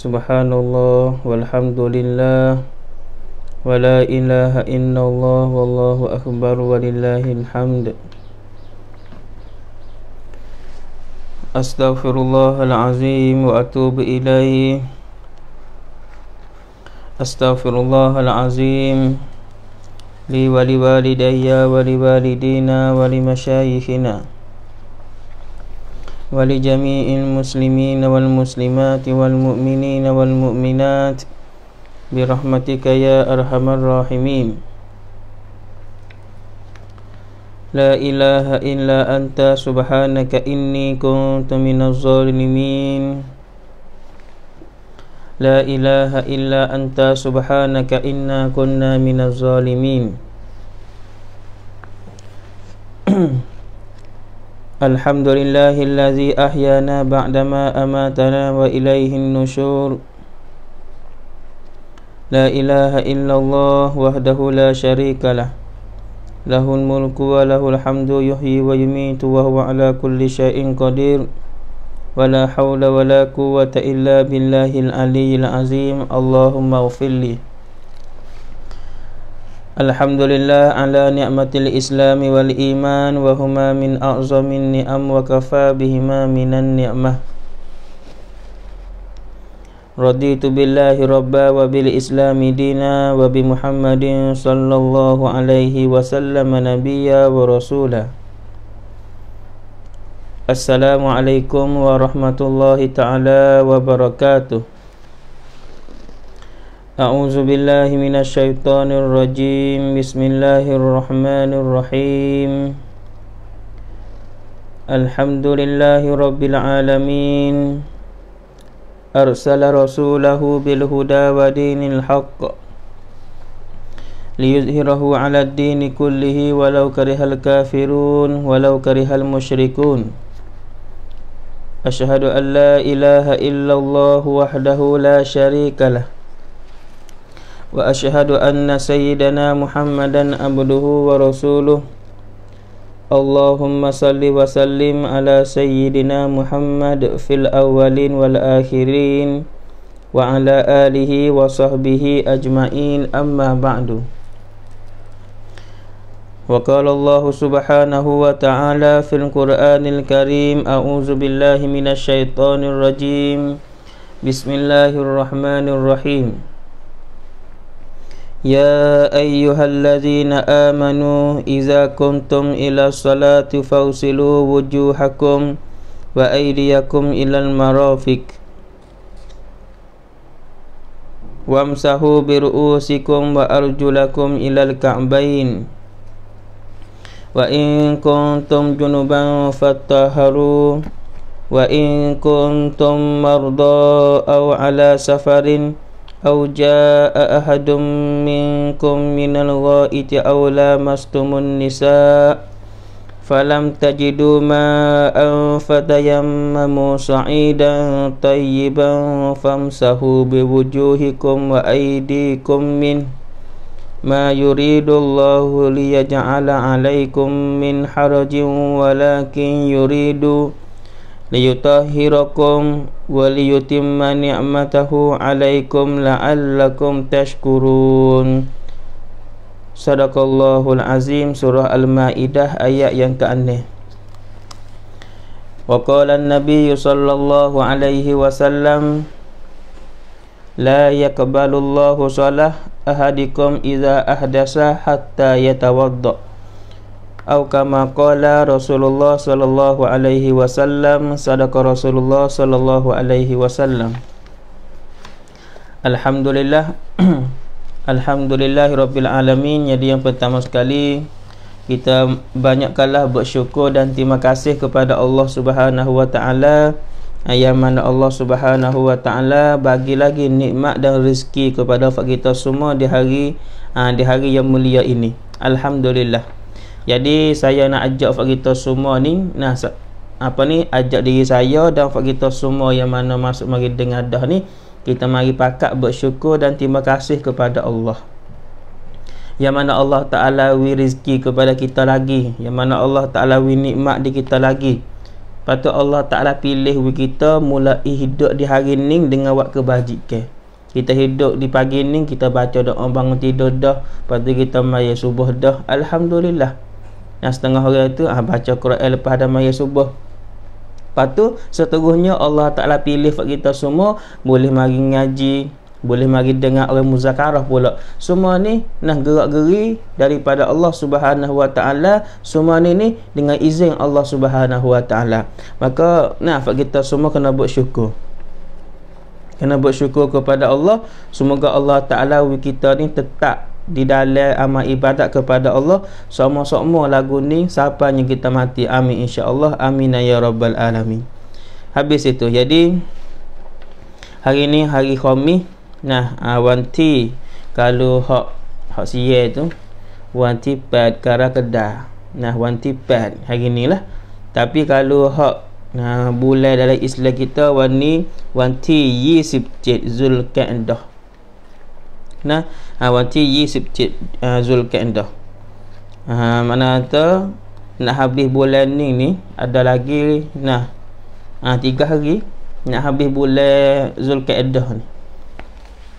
Subhanallah walhamdulillah wala ilaha illallah wallahu akbar walillahil hamd Astaghfirullahal azim wa atubu ilaihi Astaghfirullahal azim li wali walidayya wa walidina wa li mashayikhina ولجميع المسلمين والمسلمات والمؤمنين والمؤمنات برحمتك يا أرحم الراحمين لا إله إلا أنت سبحانك إني كنت من الظالمين لا إله إلا أنت سبحانك إنا كنا من الظالمين الحمد لله الذي أحيانا بعدما أماتنا وإليه النشور لا إله إلا الله وحده لا شريك له له الملك وله الحمد يحيي ويميت وهو على كل شيء قدير ولا حول ولا قوة إلا بالله العلي العظيم اللهم اغفر لي Alhamdulillah ala ni'matil islami wal iman wa huma min a'zamin ni'am wa kafa bihima minan ni'mah Raditu billahi rabba wa bil islami dina wa bi muhammadin sallallahu alaihi wa sallam nabiyya wa rasulah Assalamualaikum warahmatullahi ta'ala wa barakatuh A'udzu billahi minasy syaithanir rajim. Bismillahirrahmanirrahim. Alhamdulillahirabbil alamin. Arsala rasulahu bil huda wa dinil haqq. Liyuzhirahu 'alad din kullihi walau karihal kafirun walau karihal musyrikun. Asyhadu an la ilaha illallah wahdahu la syarikalah. وأشهد أن سيدنا محمدا عبده ورسوله اللهم صل وسلم على سيدنا محمد في الأولين والآخرين وعلى آله وصحبه أجمعين أما بعد وقال الله سبحانه وتعالى في القرآن الكريم أعوذ بالله من الشيطان الرجيم بسم الله الرحمن الرحيم يا أيها الذين آمنوا إذا كنتم إلى الصلاة فاغسلوا وجوهكم وأيديكم إلى المرافق وامسحوا برؤوسكم وأرجلكم إلى الكعبين وإن كنتم جنبا فطهروا وإن كنتم مرضى أو على سفرٍ أو جاء أحد منكم من الغائط أو لامستم النساء فلم تجدوا ماء فتيمموا سعيدا طيبا فامسحوا بوجوهكم وأيديكم منه ما يريد الله ليجعل عليكم من حرج ولكن يريد liyutahhirakum wa liyutimma ni'matahu 'alaikum la'allakum tashkurun Sadaqallahul Azim Surah Al-Ma'idah ayat yang ke-6 Wa qala an sallallahu alaihi wasallam la yaqbalu Allahu salah ahadikum idza ahdasa hatta yatawaddha Aw kama qala Rasulullah sallallahu alaihi wasallam sadaqa Rasulullah sallallahu alaihi wasallam Alhamdulillah Alhamdulillah rabbil alamin jadi yang pertama sekali kita banyakkanlah bersyukur dan terima kasih kepada Allah Subhanahu wa taala yang mana Allah Subhanahu wa taala bagi lagi nikmat dan rezeki kepada kita semua di hari ah, di hari yang mulia ini. Alhamdulillah. Jadi saya nak ajak fak kita semua ni nah apa ni ajak diri saya dan fak kita semua yang mana masuk mari dengar dah ni kita mari pakat bersyukur dan terima kasih kepada Allah. Yang mana Allah Taala wi rezeki kepada kita lagi, yang mana Allah Taala wi nikmat di kita lagi. Patu Allah Taala pilih wi kita mulai hidup di hari ni dengan wak kebajikan. Kita hidup di pagi ni kita baca doa bangun tidur dah, patu kita mai subuh dah. Alhamdulillah. Yang setengah orang itu, ah, Baca Quran lepas ada maya subuh Lepas tu seterusnya Allah Ta'ala pilih buat kita semua Boleh mari ngaji Boleh mari dengar orang muzakarah pula Semua ni nak gerak geri Daripada Allah Subhanahu Wa Ta'ala Semua ni ni dengan izin Allah Subhanahu Wa Ta'ala Maka nah, buat kita semua kena buat syukur Kena buat syukur kepada Allah. Semoga Allah Ta'ala kita ni tetap di dalam amal ibadat kepada Allah semua-semua lagu ni yang kita mati amin insyaallah amin ya rabbal alamin habis itu jadi hari ni hari khami nah ah, wanti kalau hak hak sia tu wanti pad kara kedah nah wanti pad hari ni lah tapi kalau hak nah bulan dalam Islam kita wani wanti yisib jid zulkaedah nah ha, wanti yi sipcit uh, ha, Zulkendah ha, mana kata nak habis bulan ni ni ada lagi nah ha, tiga hari nak habis bulan Zulkendah ni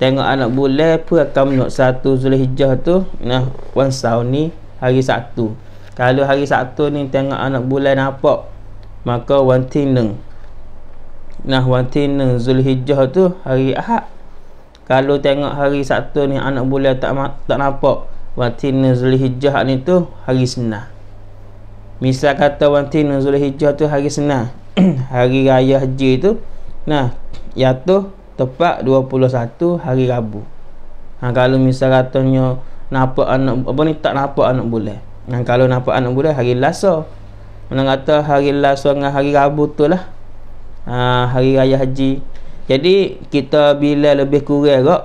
tengok anak bulan pun akan menuk satu hijah tu nah wansau ni hari satu. kalau hari satu ni tengok anak bulan nampak maka wanti neng nah wanti neng hijah tu hari Ahad kalau tengok hari Sabtu ni anak bulan tak tak nampak waktu nuzul hijjah ni tu hari senang misal kata waktu nuzul hijjah tu hari senang hari raya haji tu nah ya tu tepat 21 hari Rabu ha, kalau misal katanya nampak anak apa ni tak nampak anak bulan Nah, ha, kalau nampak anak bulan hari lasa Mana kata hari lasa dengan hari rabu tu lah ha, Hari raya haji jadi kita bila lebih kurang gak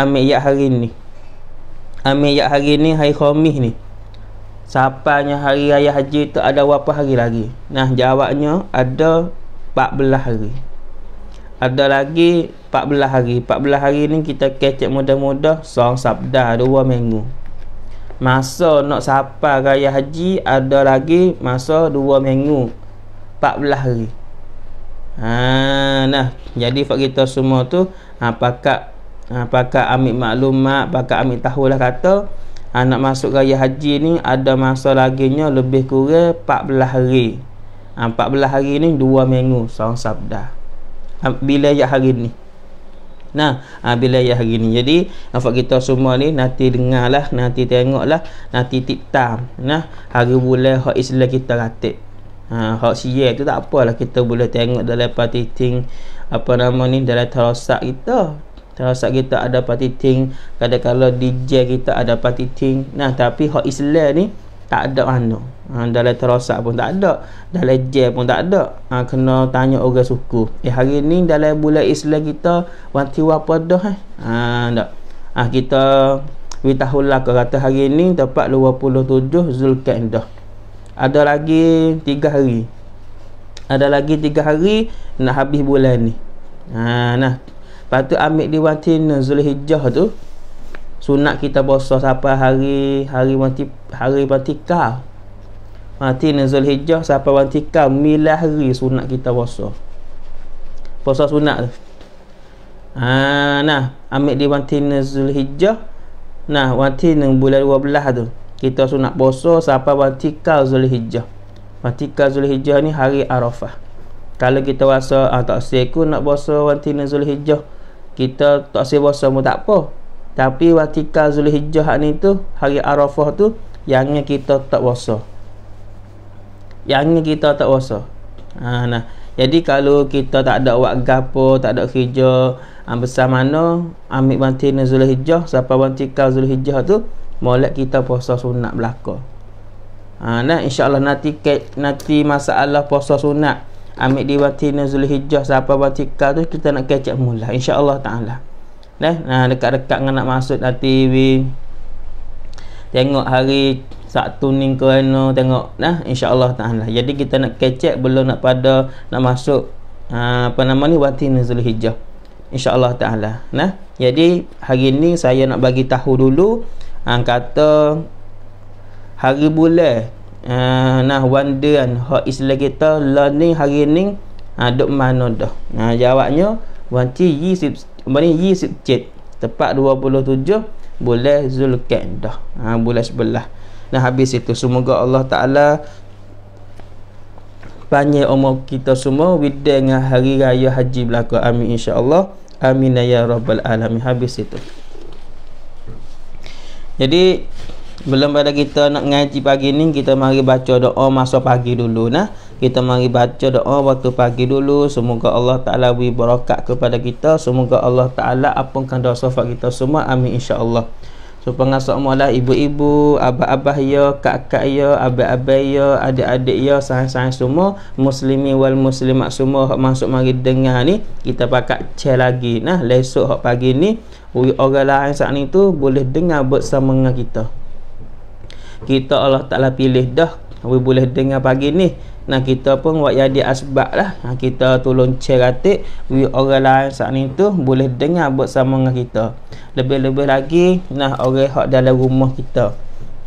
ambil yak hari ni. Ambil yak hari ni hari Khamis ni. Sapanya hari raya haji tu ada berapa hari lagi? Nah, jawabnya ada 14 hari. Ada lagi 14 hari. 14 hari ni kita kecek muda-muda song sabda dua minggu. Masa nak sapa raya haji ada lagi masa dua minggu. 14 hari. Ha nah, jadi fak kita semua tu ha pakak ha pakak ambil maklumat, pakak ambil tahulah kata anak ha, masuk raya haji ni ada masa laginya lebih kurang 14 hari. Ha 14 hari ni 2 minggu seorang sabda. Ha, bila ya hari ni? Nah, ha, bila ya hari ni. Jadi ha, fak kita semua ni nanti dengarlah, nanti tengoklah, nanti titam. Nah, hari bulan hak Islam kita ratik ha, oksigen tu tak apalah kita boleh tengok dalam patiting apa nama ni dalam terosak kita terosak kita ada patiting kadang-kadang DJ kita ada patiting. nah tapi hak Islam ni tak ada anu ha, dalam terosak pun tak ada dalam jail pun tak ada ha, kena tanya orang suku eh hari ni dalam bulan Islam kita wanti apa dah eh ha, tak ha, kita kita tahulah kata hari ni tepat 27 Zulkaidah ada lagi tiga hari ada lagi tiga hari nak habis bulan ni ha nah lepas tu ambil di wantin Zulhijjah tu sunat kita puasa sampai hari hari mati hari batika mati Zulhijjah sampai wantika milah hari sunat kita puasa puasa sunat tu ha nah ambil di wantin Zulhijjah nah wantin bulan 12 tu kita sudah nak puasa sampai waktikal Zulhijjah. Waktikal Zulhijjah ni hari Arafah. Kalau kita rasa ah, tak seku nak puasa waktikal Zulhijjah, kita tak seku puasa pun tak apa. Tapi waktikal Zulhijjah ni tu hari Arafah tu yang kita tak puasa. Yang kita tak puasa. Ha, nah. Jadi kalau kita tak ada wak gapo, tak ada kerja, ah, besar mana ambil waktikal Zulhijjah, sampai waktikal Zulhijjah tu molek kita puasa sunat belaka. Ha nah insyaallah nanti nanti masalah puasa sunat ambil di waktu nuzul hijjah siapa batikal tu kita nak kecek mula insyaallah taala. Nah nah ha, dekat-dekat dengan nak masuk nanti we tengok hari saat tuning ni kerana tengok nah insyaallah taala. Jadi kita nak kecek belum nak pada nak masuk ha, apa nama ni Batin nuzul hijjah. Insyaallah taala. Nah jadi hari ni saya nak bagi tahu dulu ha, kata hari bulan ha, nah wandan ha islah kita learning hari ni ha, duk mana dah ha, jawabnya wanti yisip mari yisip cet tepat 27 boleh bulan zulkaedah ha, ah, boleh sebelah nah habis itu semoga Allah Ta'ala panjang umur kita semua with dengan hari raya haji belaka amin insyaAllah amin ya rabbal alamin habis itu jadi belum pada kita nak ngaji pagi ni kita mari baca doa masa pagi dulu nah. Kita mari baca doa waktu pagi dulu. Semoga Allah Taala beri berkat kepada kita. Semoga Allah Taala ampunkan dosa-dosa kita semua. Amin insya-Allah. So pengasok mula ibu-ibu, abah-abah ya, kakak ya, abah-abah ya, adik-adik ya, sahan-sahan semua Muslimi wal muslimat semua hok masuk mari dengar ni Kita pakai cek lagi Nah, lesok hok pagi ni Orang lain saat ni tu boleh dengar bersama dengan kita Kita Allah Ta'ala pilih dah Kita boleh dengar pagi ni Nah kita pun buat jadi asbab lah nah, Kita tolong ceratik Bagi orang lain saat ni tu Boleh dengar bersama dengan kita Lebih-lebih lagi Nah orang yang dalam rumah kita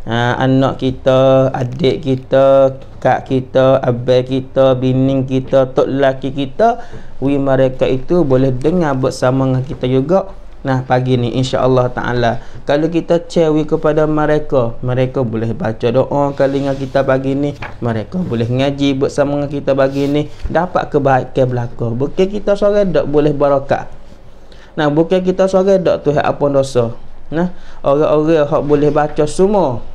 ha, Anak kita, adik kita Kak kita, abel kita bini kita, tok laki kita Bagi mereka itu boleh dengar bersama dengan kita juga nah pagi ni insyaallah taala kalau kita cewi kepada mereka mereka boleh baca doa kali dengan kita pagi ni mereka boleh ngaji bersama dengan kita pagi ni dapat kebaikan belaka bukan kita seorang dak boleh barakat nah bukan kita seorang dak tu apa dosa nah orang-orang hak boleh baca semua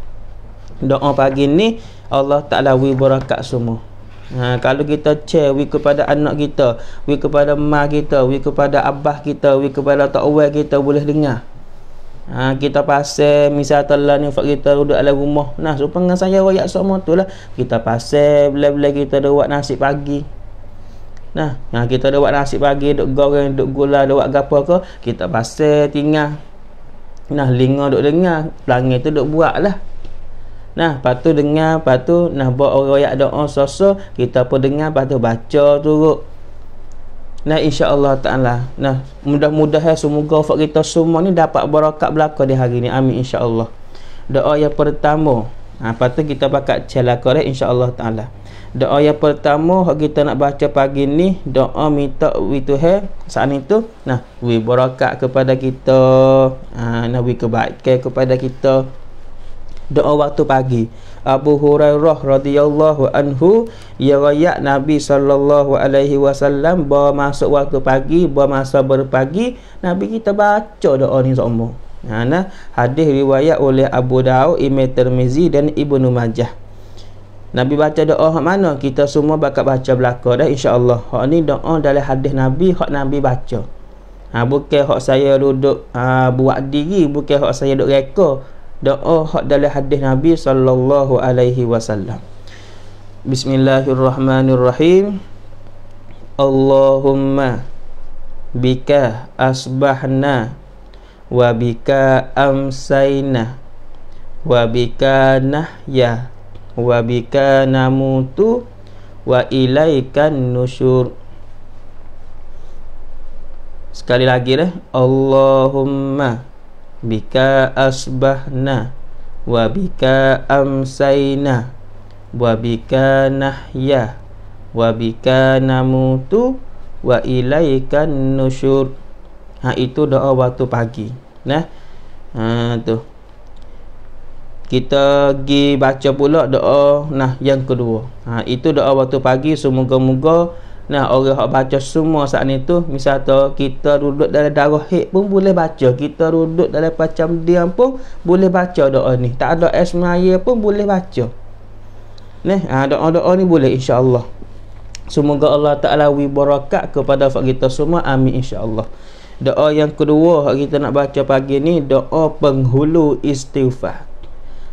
doa pagi ni Allah taala wi barakat semua ha, kalau kita cek we kepada anak kita we kepada mak kita we kepada abah kita we kepada tokwe kita boleh dengar ha, kita pasal misal telah ni fak kita duduk dalam rumah nah supaya dengan saya rakyat semua tu lah kita pasal bila-bila kita ada buat nasi pagi nah ha, kita ada buat nasi pagi duduk goreng duduk gula duduk gapa ke kita pasal tinggal nah linga duduk dengar langit tu duduk buatlah. Nah, patu dengar, patu nah buat orang yang doa soso, kita pun dengar, patu baca turut. Nah, insya-Allah taala. Nah, mudah mudah ya semoga wafat kita semua ni dapat barakat belaka di hari ni. Amin insya-Allah. Doa yang pertama. Ha, nah, patu kita pakat celah korek insya-Allah taala. Doa yang pertama hak kita nak baca pagi ni, doa minta Tuhan saat itu nah, wi barakat kepada kita, ha, nah wi kebaikan kepada kita doa waktu pagi Abu Hurairah radhiyallahu anhu ya Nabi sallallahu alaihi wasallam bawa masuk waktu pagi bawa masa berpagi Nabi kita baca doa ni semua Nah, ha, nah, hadis riwayat oleh Abu Daud, Imam Tirmizi dan Ibnu Majah. Nabi baca doa hak mana? Kita semua bakal baca belaka dah insya-Allah. Hak ni doa dalam hadis Nabi, hak Nabi baca. Ha, bukan hak saya duduk ha, buat diri, bukan hak saya duduk reka doa hak dalam hadis Nabi sallallahu alaihi wasallam. Bismillahirrahmanirrahim. Allahumma bika asbahna wa bika amsayna wa bika nahya wa bika namutu wa ilaikan nusyur. Sekali lagi deh. Allahumma bika asbahna wa bika amsayna wa bika nahya wa bika namutu wa ilaikan nusyur ha itu doa waktu pagi nah ha tu kita pergi baca pula doa nah yang kedua ha itu doa waktu pagi semoga-moga Nah, orang hak baca semua saat ni tu, misal kita duduk dalam darah hik pun boleh baca. Kita duduk dalam macam diam pun boleh baca doa ni. Tak ada asmaya pun boleh baca. Nah, ha, doa-doa ni boleh insya-Allah. Semoga Allah Taala wi barakat kepada fak kita semua. Amin insya-Allah. Doa yang kedua hak kita nak baca pagi ni doa penghulu istighfar.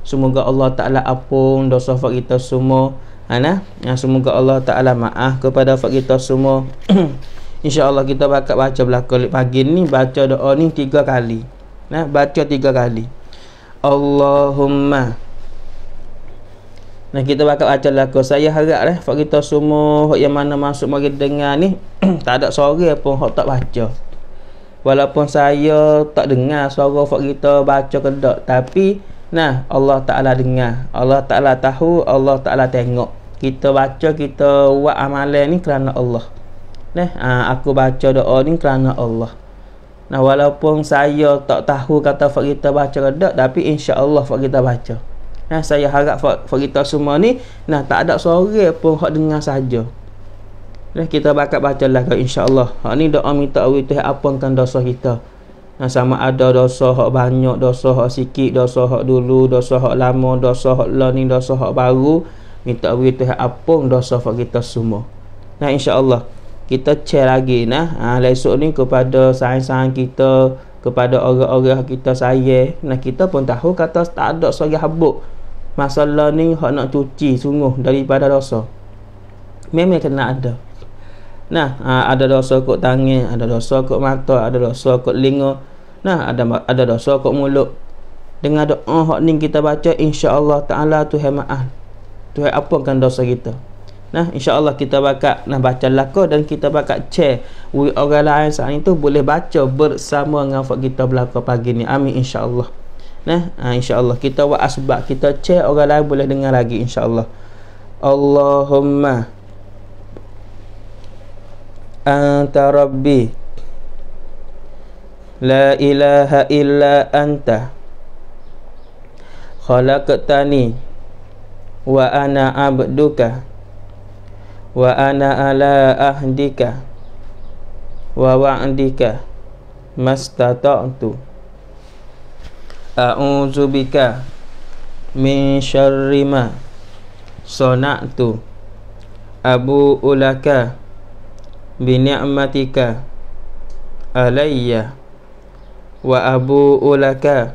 Semoga Allah Taala apung dosa fak kita semua. Ana, ha, semoga Allah Taala maaf kepada fak kita semua. Insya Allah kita bakal baca belaka pagi ni baca doa ni tiga kali. Nah, ha, baca tiga kali. Allahumma Nah kita bakal baca lagu. Saya harap eh lah fak kita semua yang mana masuk mari dengar ni tak ada sore pun hok tak baca. Walaupun saya tak dengar suara fak kita baca kedak tapi Nah, Allah Ta'ala dengar. Allah Ta'ala tahu, Allah Ta'ala tengok. Kita baca, kita buat amalan ni kerana Allah. Nah, ha, aku baca doa ni kerana Allah. Nah, walaupun saya tak tahu kata fak kita baca ke tak, tapi insya Allah fak kita baca. Nah, saya harap fak, fak kita semua ni, nah tak ada suara pun hak dengar saja. Nah, kita bakal baca lah ke insya Allah. Hak ni doa minta awi tuh apa kan dosa kita. Nah, sama ada dosa hak banyak, dosa hak sikit, dosa hak dulu, dosa hak lama, dosa hak lain, dosa hak baru. Minta beri Tuhan apa dosa hak kita semua. Nah insyaAllah kita cek lagi nah. Ha, ah, esok ni kepada sayang-sayang kita, kepada orang-orang kita sayang. Nah kita pun tahu kata tak ada suara habuk. Masalah ni hak nak cuci sungguh daripada dosa. Memang kena ada. Nah, ha, ada dosa kok tangan, ada dosa kok mata, ada dosa kok linga. Nah, ada ada dosa kok mulut. Dengan doa hak ni kita baca insya-Allah taala tu hemaah. Tu apa kan dosa kita. Nah, insya-Allah kita bakat nah baca lakau dan kita bakat share we orang lain saat itu boleh baca bersama dengan hak kita belaka pagi ni. Amin insya-Allah. Nah, ha, insya-Allah kita buat asbab kita share orang lain boleh dengar lagi insya-Allah. Allahumma anta rabbi la ilaha illa anta khalaqtani wa ana abduka wa ana ala ahdika wa wa'dika mastata'tu a'udzu bika min syarri ma sana'tu abu ulaka bini'matika alayya wa Abu ulaka, abu'u laka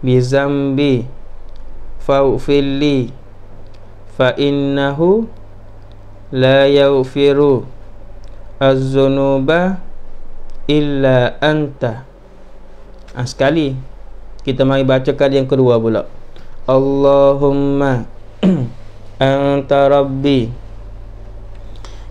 bizambi fa fa'innahu la yaufiru az-zunuba illa anta ha, sekali kita mari baca kali yang kedua pula Allahumma anta rabbi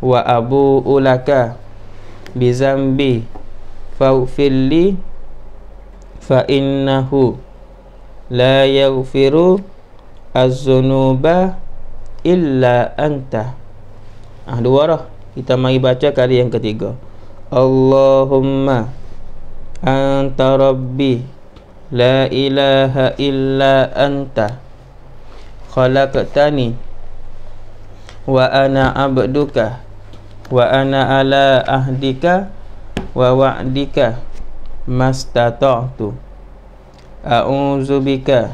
wa abu ulaka bi zambi faufilli fa innahu la yaghfiru az-zunuba illa anta ah dua dah kita mari baca kali yang ketiga Allahumma anta rabbi la ilaha illa anta khalaqtani wa ana abduka wa ana ala ahdika wa wa'dika mastata'tu a'udzu bika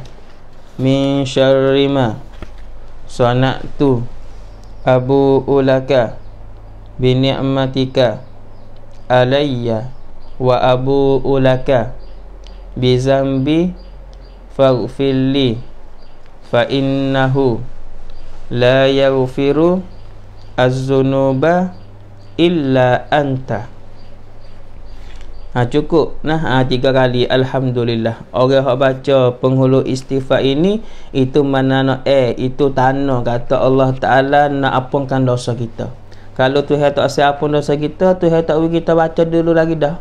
min syarri ma sana'tu abu ulaka bi ni'matika alayya wa abu ulaka bi zambi fa innahu la yaghfiru az-zunuba illa anta ha, cukup nah ha, tiga kali alhamdulillah orang yang baca penghulu istighfar ini itu mana no, eh itu tano. kata Allah Taala nak apungkan dosa kita kalau Tuhan tak asal apun dosa kita Tuhan tak kita baca dulu lagi dah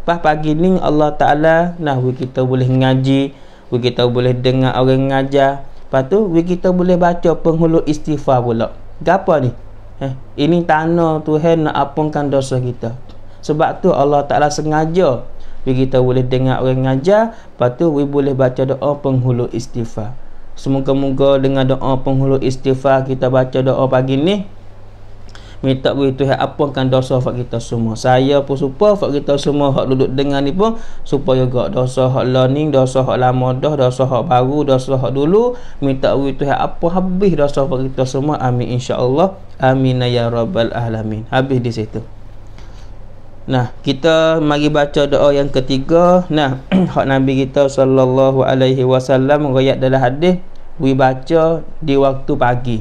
Pas pagi ni Allah Ta'ala Nah, we kita boleh ngaji we kita boleh dengar orang ngajar Lepas tu, we kita boleh baca penghulu istighfar pula Gapa ni? Eh, ini tanah Tuhan nak apungkan dosa kita. Sebab tu Allah Taala sengaja bagi kita boleh dengar orang ngajar, lepas tu we boleh baca doa penghulu istighfar. Semoga-moga dengan doa penghulu istighfar kita baca doa pagi ni, minta beri Tuhan apakan dosa hak kita semua saya pun supa hak kita semua hak duduk dengar ni pun supa juga dosa hak learning dosa hak lama dah dosa hak baru dosa hak dulu minta beri Tuhan apa habis dosa hak kita semua amin insyaallah amin ya rabbal alamin habis di situ Nah, kita mari baca doa yang ketiga. Nah, hak Nabi kita sallallahu alaihi wasallam riwayat dalam hadis, we baca di waktu pagi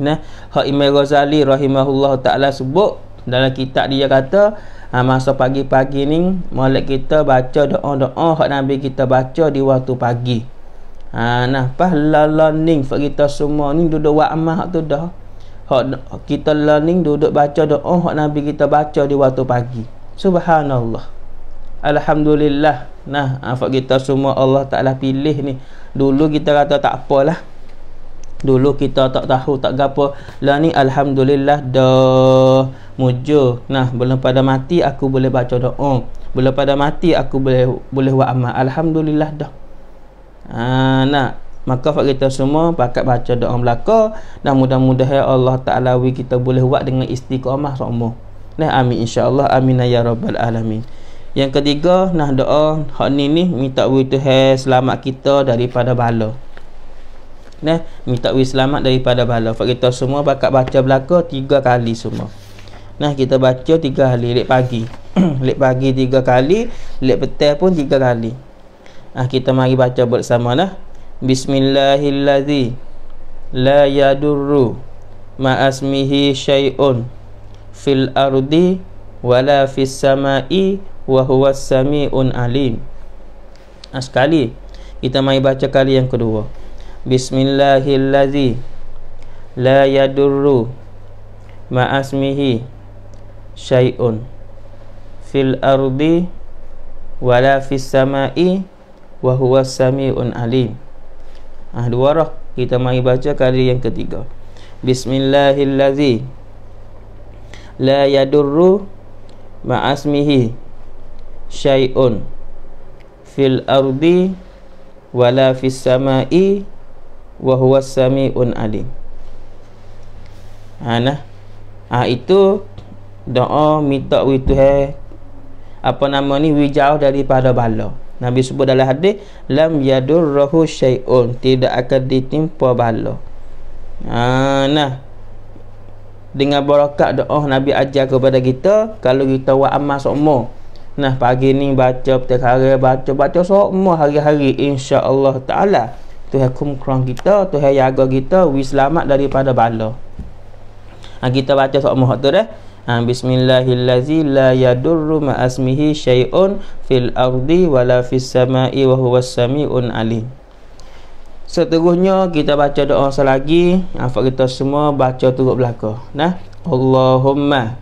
nah Hak Imam Ghazali rahimahullah taala sebut dalam kitab dia kata ha, masa pagi-pagi ni molek kita baca doa-doa hak Nabi kita baca di waktu pagi. Ha nah pas learning for kita semua ni duduk buat amal tu dah. Hak kita learning duduk baca doa hak Nabi kita baca di waktu pagi. Subhanallah. Alhamdulillah. Nah, apa ah, kita semua Allah Taala pilih ni. Dulu kita kata tak apalah dulu kita tak tahu tak gapo lah ni alhamdulillah dah mujo nah belum pada mati aku boleh baca doa belum pada mati aku boleh boleh buat amal alhamdulillah dah ha nah maka fak kita semua pakat baca doa belaka dan mudah-mudahan ya Allah Taala wi kita boleh buat dengan istiqamah semua nah amin insya Allah amin ya rabbal alamin yang ketiga nah doa hak ni ni minta wi Tuhan selamat kita daripada bala Nah, eh, minta wis selamat daripada bala. Fak kita semua bakat baca belaka tiga kali semua. Nah, kita baca tiga kali lek pagi. lek pagi tiga kali, lek petang pun tiga kali. Ah kita mari baca bersama lah. Bismillahillazi la yadurru ma'asmihi syai'un fil ardi wala fis sama'i wa huwas samiun alim. Ah, sekali kita mai baca kali yang kedua. Bismillahillazi la yadurru ma'asmihi syai'un fil ardi wala fis sama'i wa huwa samiun alim. Ah dua rak kita mari baca kali yang ketiga. Bismillahillazi la yadurru ma'asmihi syai'un fil ardi wala fis sama'i wa huwa samiun alim ha nah ha, itu doa minta wi tuhan apa nama ni wi jauh daripada bala nabi sebut dalam hadis lam yadurruhu syai'un tidak akan ditimpa bala ha nah dengan barakat doa nabi ajar kepada kita kalau kita buat amal sokmo nah pagi ni baca petang hari baca baca semua hari-hari insya-Allah taala Tuhan kumkrong kita, Tuhan jaga kita, we selamat daripada bala. Ha, kita baca soal muhak tu dah. Ha, Bismillahillazi la yadurru ma'asmihi syai'un fil ardi wala fis sama'i wa huwa sami'un alim. Seterusnya kita baca doa selagi Apa ha, kita semua baca turut belakang Nah Allahumma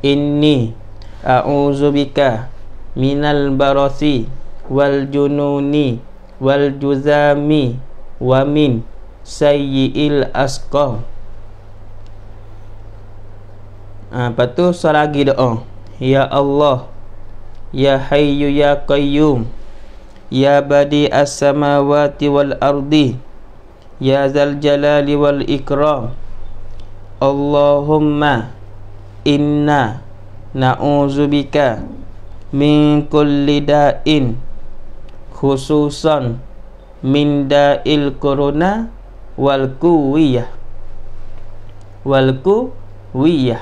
Inni A'udzubika Minal barasi Wal jununi wal juzami wa min sayyil asqam ha, lepas tu selagi doa oh, ya Allah ya hayyu ya qayyum ya badi as-samawati wal ardi ya zal jalali wal ikram Allahumma inna na'uzubika min kulli da'in khususan minda il corona walku wiyah, walku wiyah.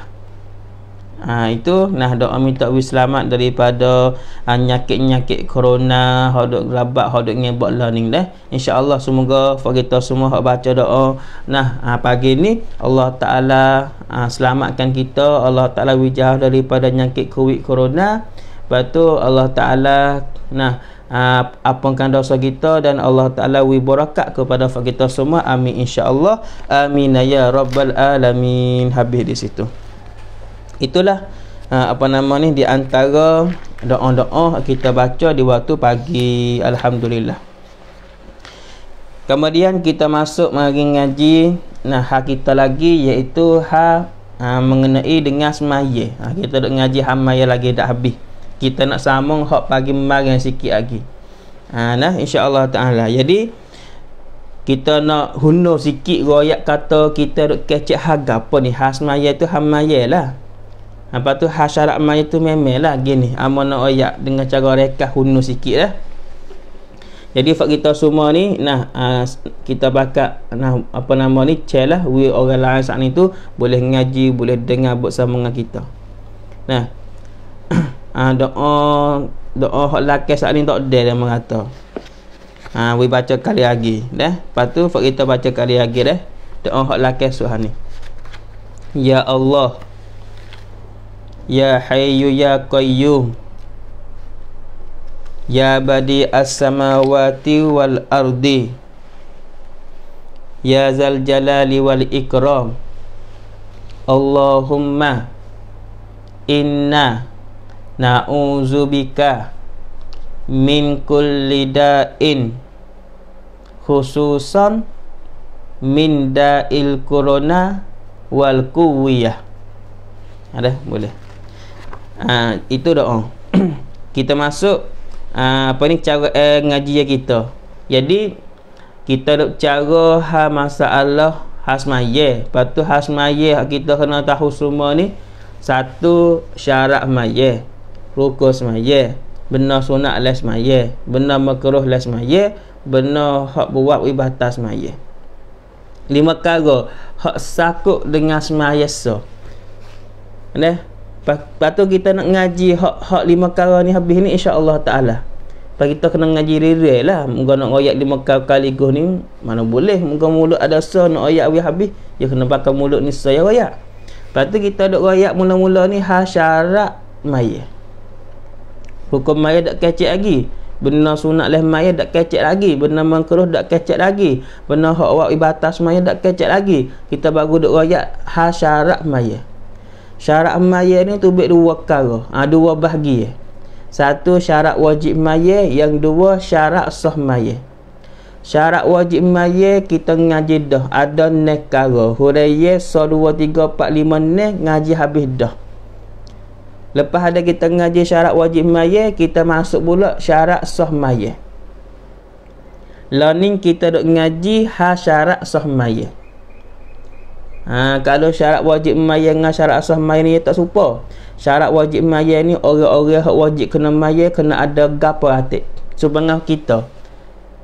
ha, itu nah doa minta wis selamat daripada penyakit-penyakit ha, uh, corona hodok gelabak hodok ngebok learning deh insyaallah semoga kita semua hak baca doa nah uh, pagi ni Allah taala uh, selamatkan kita Allah taala wijah daripada penyakit covid corona Lepas Allah Ta'ala Nah uh, ah, apungkan dosa kita dan Allah Ta'ala wibarakat kepada kita semua amin insyaAllah amin ya rabbal alamin habis di situ itulah uh, apa nama ni di antara doa-doa kita baca di waktu pagi Alhamdulillah kemudian kita masuk mari ngaji nah hak kita lagi iaitu hak uh, mengenai dengan semaya ha, kita nak ngaji hamaya lagi dah habis kita nak sambung hok pagi memarang sikit lagi ha nah Allah taala jadi kita nak huno sikit royak kata kita duk kecek harga apa ni hasmaya tu hamaya lah. apa tu hasyarat maya tu memel lah. gini amon nak royak dengan cara rekah huno sikit lah jadi fak kita semua ni nah uh, kita bakat nah apa nama ni celah we orang lain saat ni tu boleh ngaji boleh dengar buat sama dengan kita nah Ah doa doa hak lakas hari tak ada dia mengata. Ah we baca kali lagi deh. Lepas tu kita baca kali lagi deh. Doa hak lakas Tuhan ni. Ya Allah. Ya Hayyu Ya Qayyum. Ya Badi As-Samawati Wal Ardi. Ya Zal Jalali Wal Ikram. Allahumma inna na'uzubika min kulli da'in khususan min da'il corona wal kuwiyah ada boleh ha, itu doa oh. kita masuk ha, apa ni cara eh, ngaji ya kita jadi kita nak cara ha masalah hasmaye lepas tu hasmaye kita kena tahu semua ni satu syarat hasmaye rukun semayah benar sunat lah semayah benar makruh lah semayah benar hak buat ibadah semayah lima kata hak sakuk dengan semayah so ni patu kita nak ngaji hak hak lima kata ni habis ni insyaAllah ta'ala lepas kita kena ngaji rirai lah muka nak ngoyak lima kata kali go ni mana boleh muka mulut ada so nak ngoyak habis ya kena pakai mulut ni so ya ngoyak lepas tu kita duk ngoyak mula-mula ni hasyarat mayah hukum mayat tak kecek lagi benda sunat leh mayat tak kecek lagi benda mangkruh tak kecek lagi benda hak wak ibatas mayat tak kecek lagi kita baru duk royak hasyarat mayat syarat mayat ni tu baik dua kara ha, dua bahagi satu syarat wajib mayat yang dua syarat sah mayat syarat wajib mayat kita ngaji dah ada nekara huraya so dua tiga empat lima ne ngaji habis dah Lepas ada kita ngaji syarat wajib mayah, kita masuk pula syarat soh mayah. Learning kita duk ngaji ha syarat soh mayah. Ha, kalau syarat wajib mayah dengan syarat sah mayah ni tak serupa. Syarat wajib mayah ni orang-orang hak wajib kena mayah kena ada gapo hati. Sebenarnya kita.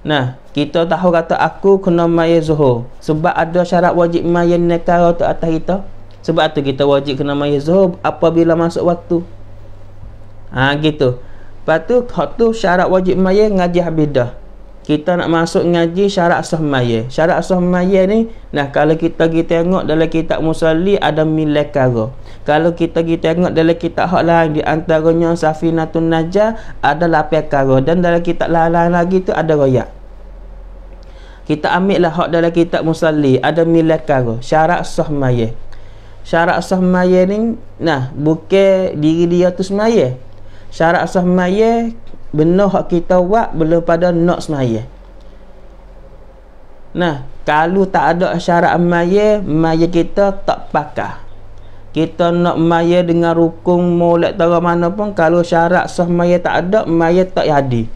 Nah, kita tahu kata aku kena mayah zuhur sebab ada syarat wajib ni nekara tu atas kita. Sebab tu kita wajib kena mai zuhur apabila masuk waktu. Ha gitu. Lepas tu hak tu syarat wajib mai ngaji habis dah. Kita nak masuk ngaji syarat sah mai. Syarat sah mai ni nah kalau kita pergi tengok dalam kitab musalli ada milakara. Kalau kita pergi tengok dalam kitab hak lain di antaranya Safinatun Najah ada lapan perkara dan dalam kitab lain-lain lagi tu ada royak. Kita ambil lah hak dalam kitab musalli ada milakara syarat sah mai syarat sah maya ni nah bukan diri dia tu semaya syarat sah maya benar hak kita buat belum pada nak semaya nah kalau tak ada syarat maya maya kita tak pakah kita nak maya dengan rukun molek tara mana pun kalau syarat sah maya tak ada maya tak jadi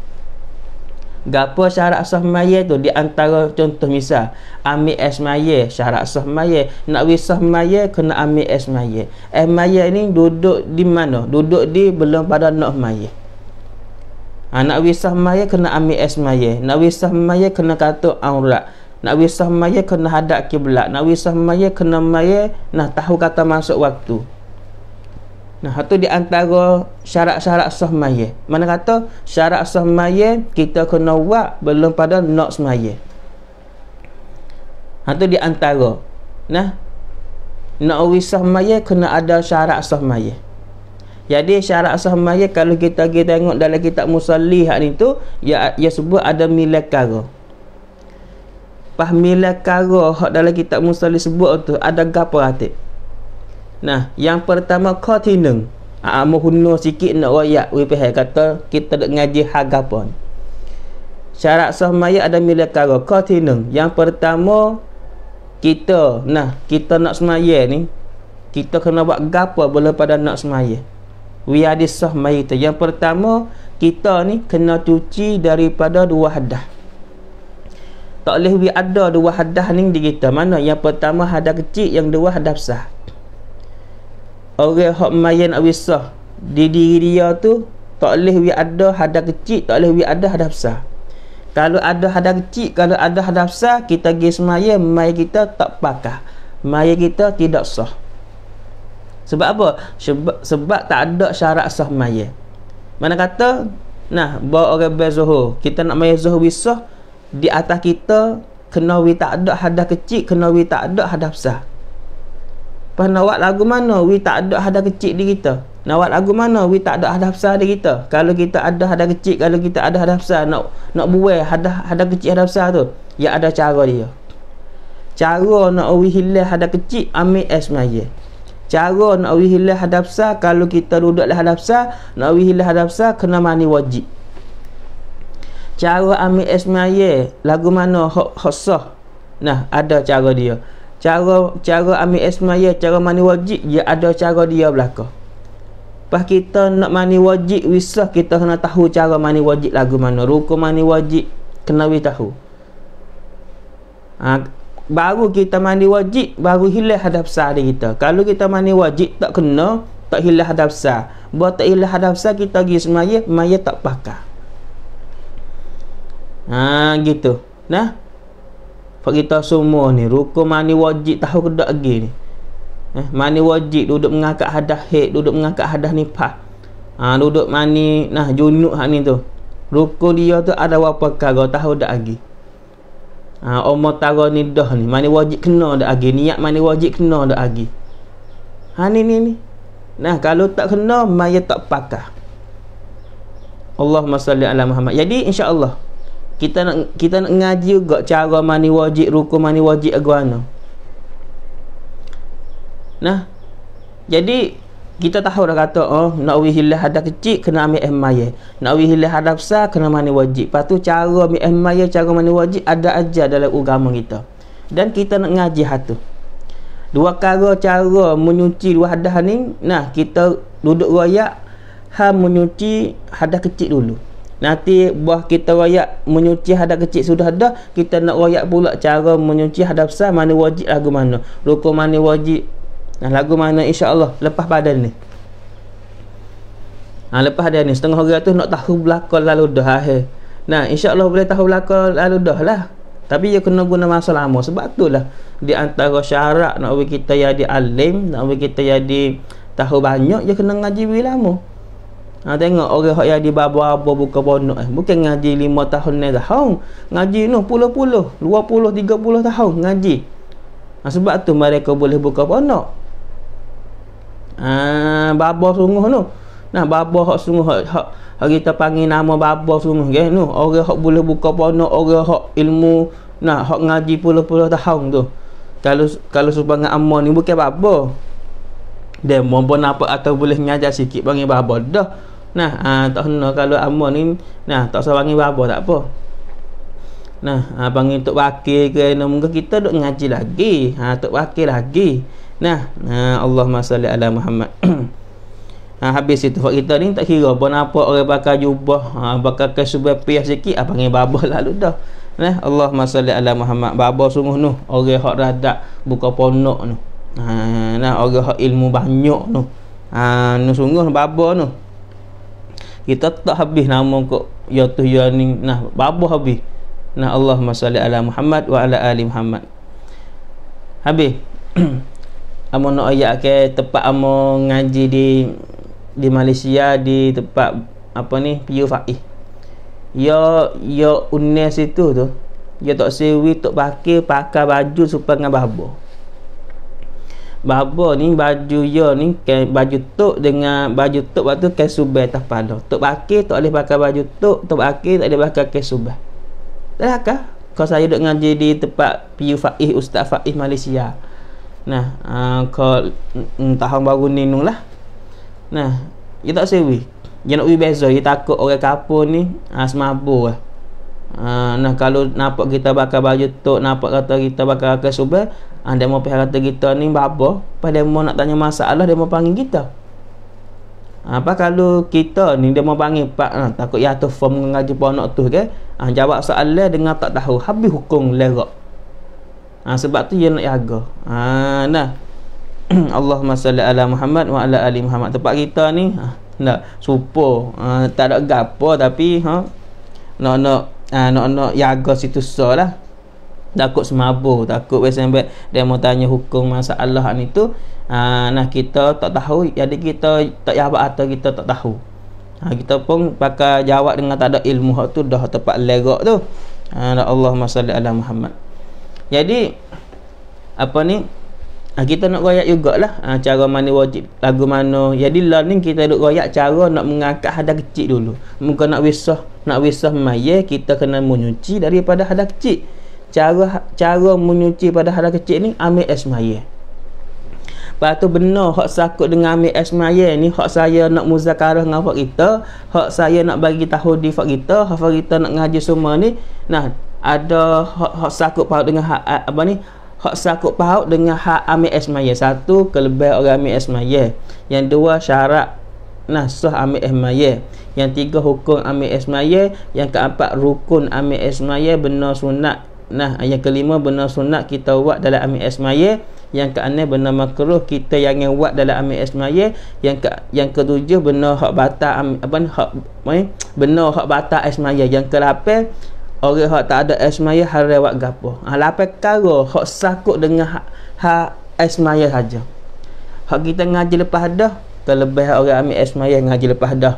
Gapo syarat sah maya tu di antara contoh misal ambil es maya syarat sah maya nak wisah maya kena ambil es maya. Es maya ni duduk di mana? Duduk di belum pada nak maya. Ha, nak wisah maya kena ambil es maya. Nak wisah maya kena kata aurat. Nak wisah maya kena hadak kiblat. Nak wisah maya kena maya nak tahu kata masuk waktu. Nah, satu di antara syarat-syarat sah mayyit. Mana kata syarat sah mayyit kita kena buat belum pada nak semayyit. Satu di antara. Nah. Nak wisah mayyit kena ada syarat sah mayyit. Jadi syarat sah mayyit kalau kita pergi tengok dalam kitab musalli hak ni tu ya ya sebut ada milakara. Pah milakara hak dalam kitab musalli sebut tu ada gapo atik. Nah, yang pertama kau qatinun. Ah, Amuhunno sikit nak royak wepeh kata kita nak ngaji hagapon. Syarat sah mayat ada mila kau qatinun. Yang pertama kita nah kita nak semaya ni kita kena buat gapo bila pada nak semaya. Wi ada sah mayat. Yang pertama kita ni kena cuci daripada dua hadah. Tak boleh wi ada dua hadah ni di kita. Mana yang pertama hadah kecil yang dua hadah besar orang hok mayan awisah di diri dia tu tak leh wi ada hada kecil tak leh wi ada hada besar kalau ada hada kecil kalau ada hada besar kita gi semaya Maya kita tak pakah Maya kita tidak sah sebab apa sebab, sebab tak ada syarat sah Maya. mana kata nah bawa orang bai zuhur kita nak Maya zuhur wisah di atas kita kena wi tak ada hada kecil kena wi tak ada hada besar Pas nawat lagu mana we tak ada hada kecil di kita. Nawat lagu mana we tak ada hada besar diri kita. Kalau kita ada hada kecil, kalau kita ada hada besar nak nak buat hada hada kecil hada besar tu. Ya ada cara dia. Cara nak awi hilang hada kecil ambil esmaye. Cara nak awi hilang hada besar kalau kita duduk di hada besar, nak awi hilang hada besar kena mani wajib. Cara ambil esmaye lagu mana hok hok Nah, ada cara dia cara cara ambil ismaya cara mani wajib dia ada cara dia belaka pas kita nak mani wajib wisah kita kena tahu cara mani wajib lagu mana rukun mani wajib kena wis tahu ha, baru kita mani wajib baru hilah hadap besar kita kalau kita mani wajib tak kena tak hilah hadap besar buat tak hilah hadap besar kita pergi semaya maya tak pakai ha, gitu nah pak kita semua ni Rukun mani wajib tahu ke tak lagi ni eh, Mana wajib duduk mengangkat hadah hek Duduk mengangkat hadah ni pah ha, Duduk mani Nah junuk hak ni tu Rukun dia tu ada apa kau tahu tak lagi ha, Omar tarah ni dah ni mani wajib kena tak lagi Niat mani wajib kena tak lagi Ha ni ni ni Nah kalau tak kena Maya tak pakah Allahumma salli ala Muhammad Jadi insya Allah kita nak kita nak ngaji juga cara mani wajib rukun mani wajib aguana nah jadi kita tahu dah kata oh nak wihilah ada kecil kena ambil ihmaya nak wihilah ada besar kena mani wajib lepas tu cara ambil ihmaya cara mani wajib ada aja dalam agama kita dan kita nak ngaji hatu dua cara cara menyuci dua hadah ni nah kita duduk royak ha menyuci hadah kecil dulu nanti buah kita rayak menyuci hadap kecil sudah dah kita nak rayak pula cara menyuci hadap besar mana wajib lagu mana rukun mana wajib nah, lagu mana insya Allah lepas badan ni ha, lepas dia ni setengah hari tu nak tahu belakon lalu dah akhir ha. nah insya Allah boleh tahu belakon lalu dah lah tapi ia kena guna masa lama sebab itulah di antara syarat nak bagi kita jadi alim nak bagi kita jadi tahu banyak ia kena ngaji lebih lama Ha tengok orang hok yang di babo-abo buka pondok eh. Bukan ngaji lima tahun ni dah. Hong. Ngaji noh puluh-puluh, dua puluh tiga puluh tahun ngaji. Ha, sebab tu mereka boleh buka pondok. Ah ha, babo sungguh noh. Nah babo hok sungguh hok hok ha, kita panggil nama babo sungguh ge noh. Orang hok boleh buka pondok, orang hok ilmu nah hok ngaji puluh-puluh tahun tu. Kalau kalau supang amon ni bukan babo. Dia mampu nampak atau boleh ngajar sikit panggil babo dah. Nah, ha, ah, tak kena kalau amal ni nah tak usah panggil babah tak apa. Nah, ha, panggil tok wakil ke nah, mungkin kita duk ngaji lagi. Ha tok wakil lagi. Nah, ha, Allahumma salli ala Muhammad. ha, habis itu fak kita ni tak kira apa apa orang pakai jubah, ha, pakai kasubah piah sikit, ha, panggil babah lalu dah. Nah, Allahumma salli ala Muhammad. Babo sungguh noh orang hak radak buka pondok noh. Ha, nah orang hak ilmu banyak noh. Ha, nu sungguh babah noh kita tak habis nama kok ya tu ya ni nah babah habis nah Allah salli ala Muhammad wa ala ali Muhammad habis amon nak ayat ke tempat amon ngaji di di Malaysia di tempat apa ni Piyu Faih ya ya unes itu tu ya tak sewi tak pakai pakai baju supaya dengan babah Baba ni baju ya ni ke, baju tok dengan baju tok waktu kain subah tak pada. Tok bakir tak boleh pakai baju tok, tok bakir tak boleh pakai kain subah. Tak kah? Kau saya duduk ngaji di tempat piu Faiz Ustaz Faiz Malaysia. Nah, uh, kau mm, mm, tahun baru ni nung lah. Nah, dia tak sewi. Dia nak ubi beza, dia takut orang kapur ni uh, semabur lah. Uh, nah kalau nampak kita bakar baju tok nampak kata kita bakar ke subel uh, ah, mau pihak kata kita ni babo, pada mau nak tanya masalah dia mau panggil kita apa ah, kalau kita ni dia mau panggil pak uh, takut ya tu form ngaji ponok tu ke uh, jawab soalan dengan tak tahu habis hukum lerak uh, sebab tu dia nak jaga uh, nah Allahumma salli ala Muhammad wa ala ali Muhammad tempat kita ni uh, nak supo uh, tak ada gapo tapi ha nak nak anak ah, nak uh, jaga situ susah lah takut semabuh takut besembek dia mau tanya hukum masalah ni tu uh, nah kita tak tahu jadi kita tak jawab atau kita tak tahu ha, kita pun pakai jawab dengan tak ada ilmu hak tu dah tepat legok tu uh, Allahumma salli ala Muhammad jadi apa ni ha, kita nak royak jugalah ha, cara mana wajib lagu mana jadi lah ni kita duk royak cara nak mengangkat hadah kecil dulu muka nak wisah nak wisah maya kita kena menyuci daripada hadah kecil cara cara menyuci pada hadah kecil ni ambil es maya Lepas tu benar hak sakut dengan ambil es maya ni hak saya nak muzakarah dengan hak kita hak saya nak bagi tahu di hak kita hak kita nak ngaji semua ni nah ada hak, hak sakut dengan hak eh, apa ni hak sakut paut dengan hak ambil esmaya satu kelebih orang ambil esmaya yang dua syarat nasah ambil esmaya yang tiga hukum ambil esmaya yang keempat rukun ambil esmaya benar sunat nah ah, yang kelima benar sunat kita buat dalam ambil esmaya yang keenam benar makruh kita yang buat dalam ambil esmaya yang ke yang ketujuh benar hak batal apa ni eh, benar hak batal esmaya yang kelapan orang hak tak ada esmaya hari lewat gapo ha, lapai karo hak sakut dengan hak ha, ha esmaya saja hak kita ngaji lepas dah terlebih orang ambil esmaya ngaji lepas dah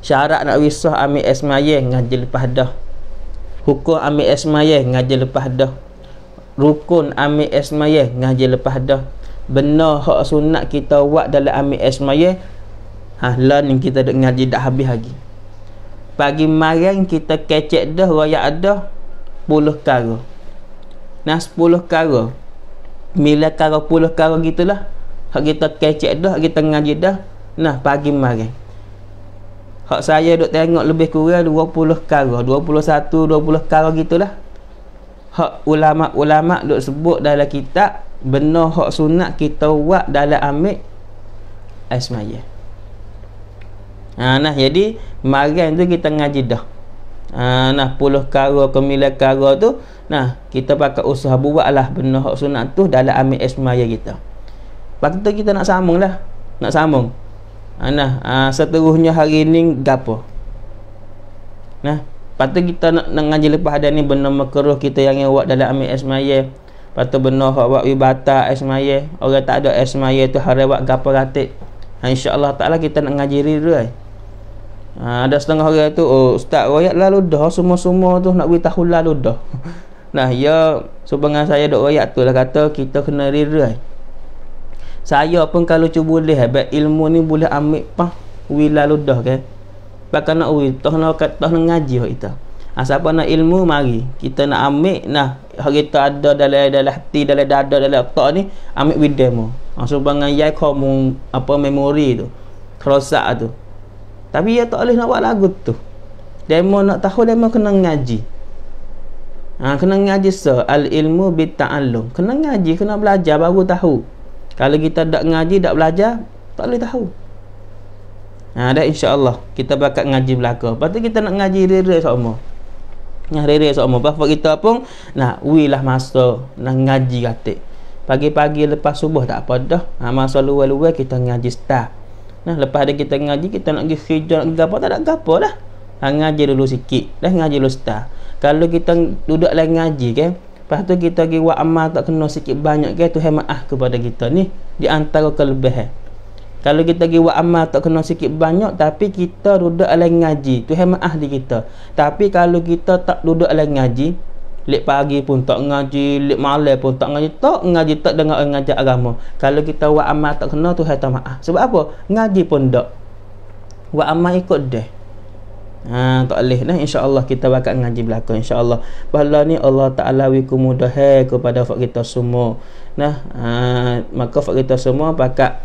syarat nak wisah ambil esmaya ngaji lepas dah hukum ambil esmaya ngaji lepas dah rukun ambil esmaya ngaji lepas dah benar hak sunat kita buat dalam ambil esmaya ha, learning kita dengan ngaji dah habis lagi pagi maring kita kecek dah raya ada 10 kara nah 10 kara mila kara 10 kara gitulah hak kita kecek dah hak kita ngaji dah nah pagi maring hak saya duk tengok lebih kurang 20 kara 21 20 kara gitulah hak ulama-ulama duk sebut dalam kitab benar hak sunat kita buat dalam ambil asmaya ha, nah jadi maghrib tu kita ngaji dah ha, nah puluh kara kemila kara tu nah kita pakai usaha buatlah benda hak sunat tu dalam amin ya kita waktu kita nak sambung lah nak sambung ha, nah ha, seterusnya hari ni gapo nah lepas kita nak, nak ngaji lepas ada ni benda makruh kita yang buat dalam amin ismaya ya. tu benda hak buat ibata ya. orang tak ada ismaya tu harap buat gapo ratik ha, Insya Allah taklah kita nak ngaji riru. Eh. Ha, ada setengah orang tu oh ustaz royak lalu dah semua-semua tu nak bagi tahu lalu dah. nah, ya subangan so saya dok royak tu lah kata kita kena rirai. Saya pun kalau cuba boleh hebat eh, ilmu ni boleh ambil pah wi lalu dah kan. Bakal nak wi toh nak toh nak ngaji hok kita. Ha, siapa nak ilmu mari kita nak ambil nah hari tu ada dalam dalam hati dalam dada dalam otak ni ambil wi demo. Ha, subangan yai kau apa memori tu. Kerosak tu. Tapi ya tak boleh nak buat lagu tu. Demo nak tahu demo kena ngaji. Ha, kena ngaji se al ilmu bi ta'allum. Kena ngaji, kena belajar baru tahu. Kalau kita tak ngaji, tak belajar, tak boleh tahu. Ha, dah insya-Allah kita bakat ngaji belaka. Pastu kita nak ngaji rere semua. Ya rere sama. Pastu kita pun nak wilah masa nak ngaji katik. Pagi-pagi lepas subuh tak apa dah. Ha, masa luar-luar kita ngaji start. Nah, lepas ada kita ngaji, kita nak pergi sejauh, nak pergi gapa, tak nak gapa lah. Ha, ngaji dulu sikit. Dah ngaji dulu setah. Kalau kita duduk lagi ngaji, kan? Lepas tu kita pergi buat amal tak kena sikit banyak, kan? Tuhan maaf kepada kita ni. Di antara kelebihan. Kalau kita pergi buat amal tak kena sikit banyak, tapi kita duduk lagi ngaji. Tuhan maaf di kita. Tapi kalau kita tak duduk lagi ngaji, lek pagi pun tak ngaji lek malam pun tak ngaji tak ngaji tak dengar orang ngajak agama kalau kita buat amal tak kena tu hai maaf sebab apa ngaji pun tak buat amal ikut deh ha tak leh dah insyaallah kita bakal ngaji belaka insyaallah bahala ni Allah taala wi kemudahan kepada fak kita semua nah ha, maka fak kita semua bakal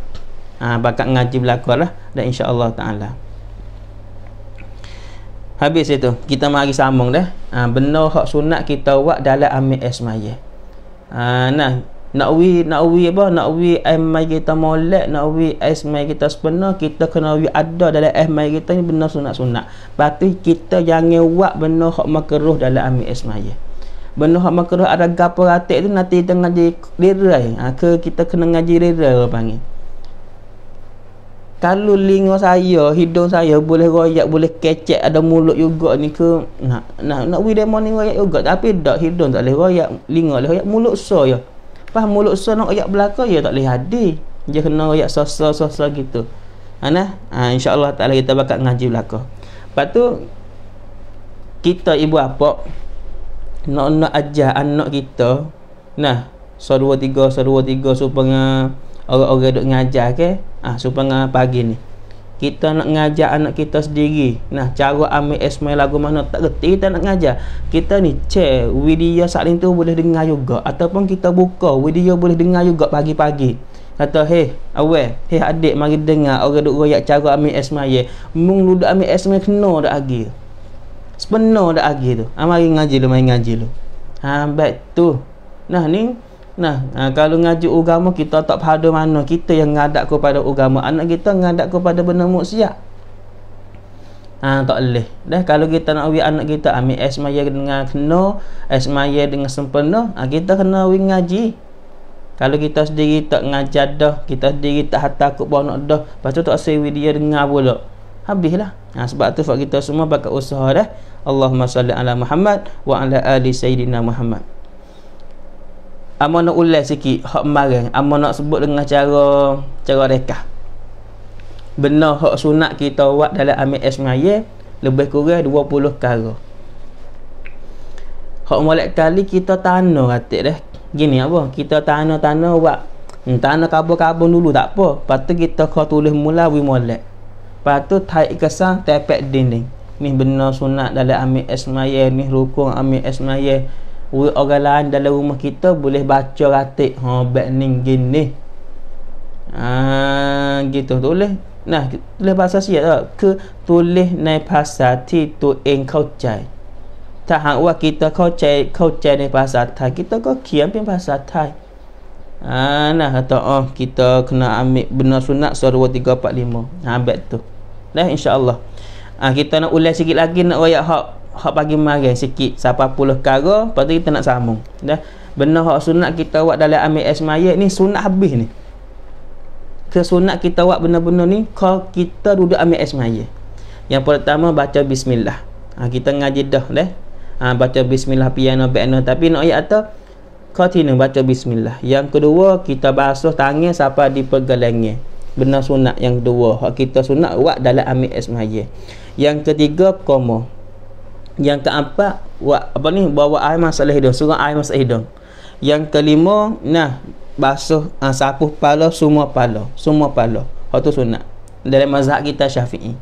ha, bakal ngaji belaka lah dan insyaallah taala Habis itu kita mari sambung dah. Ha, benar hak sunat kita buat dalam ambil air semaya. Ha, nah, nak wi nak wi apa? Nak wi air mai kita molek, nak wi air semaya kita sebenar, kita kena wi ada dalam air mai kita ni benar sunat-sunat. Pastu kita jangan buat benar hak makruh dalam ambil air semaya. Benar hak makruh ada gapo ratik tu nanti tengah di lirai. Ha, ke kita kena ngaji lirai apa panggil? kalau lingo saya, hidung saya boleh royak, boleh kecek, ada mulut juga ni ke nak nak nak we demo ni royak juga tapi dak hidung tak boleh royak, lingo boleh royak mulut so ya. Pas mulut so nak royak belaka ya tak boleh hadi. Dia kena royak sosa-sosa gitu. Ana, ha, insyaallah taala kita bakat ngaji belaka. Lepas tu kita ibu apa nak nak ajar anak kita nah so dua tiga, so dua tiga supaya orang-orang dok ngajar ke okay? ah ha, supaya pagi ni kita nak ngajar anak kita sendiri nah cara ambil esmail lagu mana tak reti kita nak ngajar kita ni cek video saling tu boleh dengar juga ataupun kita buka video boleh dengar juga pagi-pagi kata hey awe hey adik mari dengar orang duk royak cara ambil ye mung lu duk ambil esmail kena dak agi sepenuh dak agi tu ha, mari ngaji lu mari ngaji lu ha baik tu nah ni Nah, ha, kalau ngaji agama kita tak pada mana kita yang ngadak kepada agama anak kita ngadak kepada benda maksiat. Ha, tak leh. Dah kalau kita nak wi anak kita ambil esmaya dengan kena, esmaya dengan sempena, ha, kita kena wi ngaji. Kalau kita sendiri tak ngajar dah, kita sendiri tak hatta aku buat anak dah, lepas tu tak sewi dia dengar pula. Habislah. Ha, sebab tu kita semua pakai usaha dah. Allahumma salli ala Muhammad wa ala ali sayyidina Muhammad. Amo nak ulas sikit hak marah, amo nak sebut dengan cara cara reka. Benar hak sunat kita buat dalam amik es mengaya lebih kurang 20 perkara. Hak molek kali kita tano ratik deh. Gini apa? Kita tano tano buat tano kabur-kabur dulu tak apa. Patu kita kau tulis mula wi molek. Patu taik kesang tepek dinding. Ni benar sunat dalam amik es mengaya ni rukun ambil es mengaya orang lain dalam rumah kita boleh baca ratik ha bening gini ha gitu boleh nah boleh bahasa siap tak ke tulis naik bahasa ti tu eng kau cai tak hang wa kita kau cai kau cai naik bahasa thai kita kau kiam pin bahasa thai ha nah kata oh kita kena ambil benar sunat surah 345 ha bet tu dah insyaallah ah ha, kita nak ulas sikit lagi nak wayak hak hak pagi marah sikit siapa puluh kara lepas tu kita nak sambung dah benar hak sunat kita buat dalam amik es mayat ni sunat habis ni ke sunat kita buat benar-benar ni kalau kita duduk amik es mayat yang pertama baca bismillah ha, kita ngaji dah dah ha, baca bismillah piano piano tapi nak ayat atas kau baca bismillah yang kedua kita basuh tangan siapa dipegelengi benar sunat yang kedua hak kita sunat buat dalam amik es mayat yang ketiga koma yang keempat buat apa ni bawa air masalah hidung surah air masalah hidung yang kelima nah basuh uh, ah, sapu kepala semua kepala semua kepala Itu tu sunat dalam mazhab kita syafi'i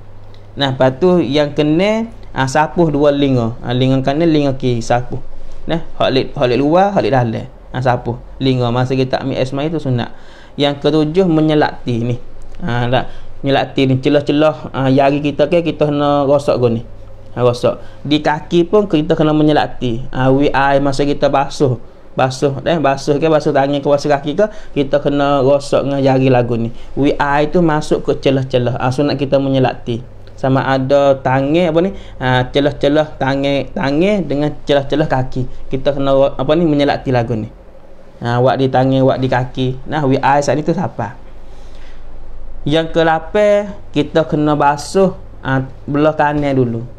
nah patu yang kena uh, ah, sapu dua linga uh, linga kanan linga kiri sapu nah halit halit luar halit lid dalam uh, sapu linga masa kita ambil asma itu sunat yang ketujuh menyelati ni ha uh, nak menyelati ni celah-celah uh, yari kita ke kita nak rosak guna gosok di kaki pun kita kena menyelati ha, we eye masa kita basuh basuh eh basuh ke basuh tangan ke basuh kaki ke kita kena gosok dengan jari lagu ni we eye tu masuk ke celah-celah ha, ah, nak kita menyelati sama ada tangan apa ni ah, celah-celah tangan tangan dengan celah-celah kaki kita kena apa ni menyelati lagu ni ha, wak di tangan wak di kaki nah we eye saat ni tu siapa yang ke kita kena basuh ha, belah kanan dulu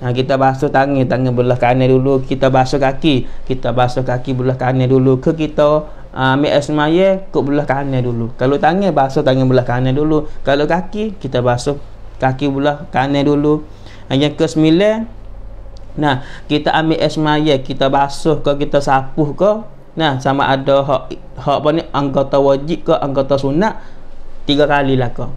ha, kita basuh tangan tangan belah kanan dulu kita basuh kaki kita basuh kaki belah kanan dulu ke kita ha, ambil air semaya kut belah kanan dulu kalau tangan basuh tangan belah kanan dulu kalau kaki kita basuh kaki belah kanan dulu ha, yang ke sembilan nah kita ambil air semaya kita basuh ke kita sapuh ke nah sama ada hak hak apa ni anggota wajib ke anggota sunat tiga kali lah kau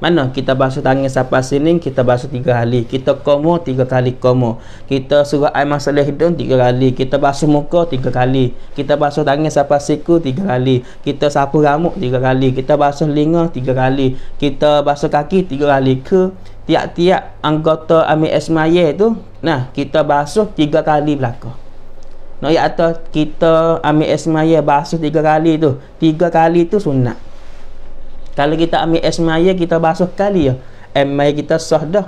mana kita basuh tangan sampai sini kita basuh tiga kali. Kita koma tiga kali koma. Kita surah air masalah hidung tiga kali. Kita basuh muka tiga kali. Kita basuh tangan sampai siku tiga kali. Kita sapu ramuk tiga kali. Kita basuh lingah tiga kali. Kita basuh kaki tiga kali ke tiap-tiap anggota Ami Esmaye tu. Nah, kita basuh tiga kali belaka. Nah, no, ya kita ambil esmaye basuh tiga kali tu. Tiga kali tu sunat. Kalau kita ambil esmaya kita basuh kali ya. Esmaya kita sah dah.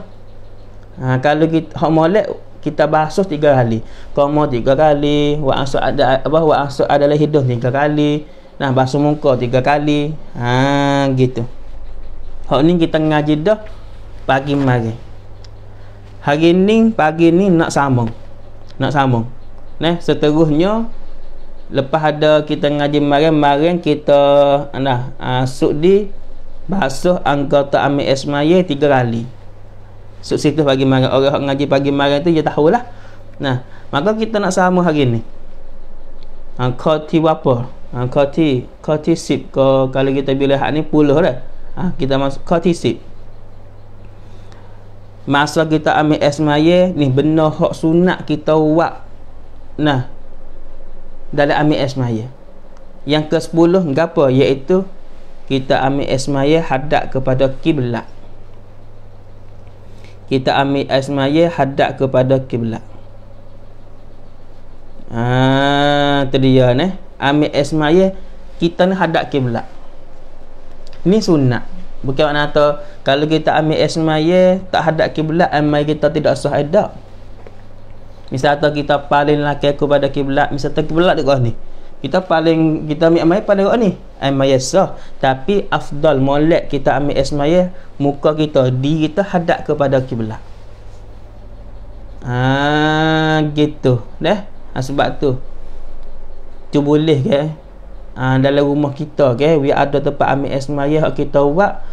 Ha, kalau kita hak molek kita basuh tiga kali. Qoma tiga kali, wa asu ada apa wa asu adalah hidung tiga kali. Nah basuh muka tiga kali. Ha gitu. Hak ni kita ngaji dah pagi mari. Hari ni pagi ni nak sambung. Nak sambung. Nah, seterusnya lepas ada kita ngaji maring maring kita nah uh, di basuh anggota ami esmaye tiga kali sud situ pagi maring, orang yang ngaji pagi maring tu dia tahulah nah maka kita nak sama hari ni ha, uh, khati apa ha, uh, khati khati sip ke kalau kita bila hak ni puluh dah uh, kita masuk khati sip masa kita ambil esmaye ni benar hak sunat kita buat nah dalam amik esmaya yang ke sepuluh gapa iaitu kita amik esmaya hadap kepada kiblat kita amik esmaya hadap kepada kiblat ah ha, terdia ni amik esmaya kita ni hadap kiblat ni sunat bukan nak kata kalau kita amik esmaya tak hadap kiblat amai kita tidak sah edak tu kita paling laki kepada kiblat misalnya kiblat dekat ni kita paling kita ambil amai pada dekat ni amai sah tapi afdal molek kita ambil ismaya muka kita di kita hadap kepada kiblat ah gitu deh ha, sebab tu tu boleh ke ha, dalam rumah kita ke okay? we ada tempat ambil ismaya kita buat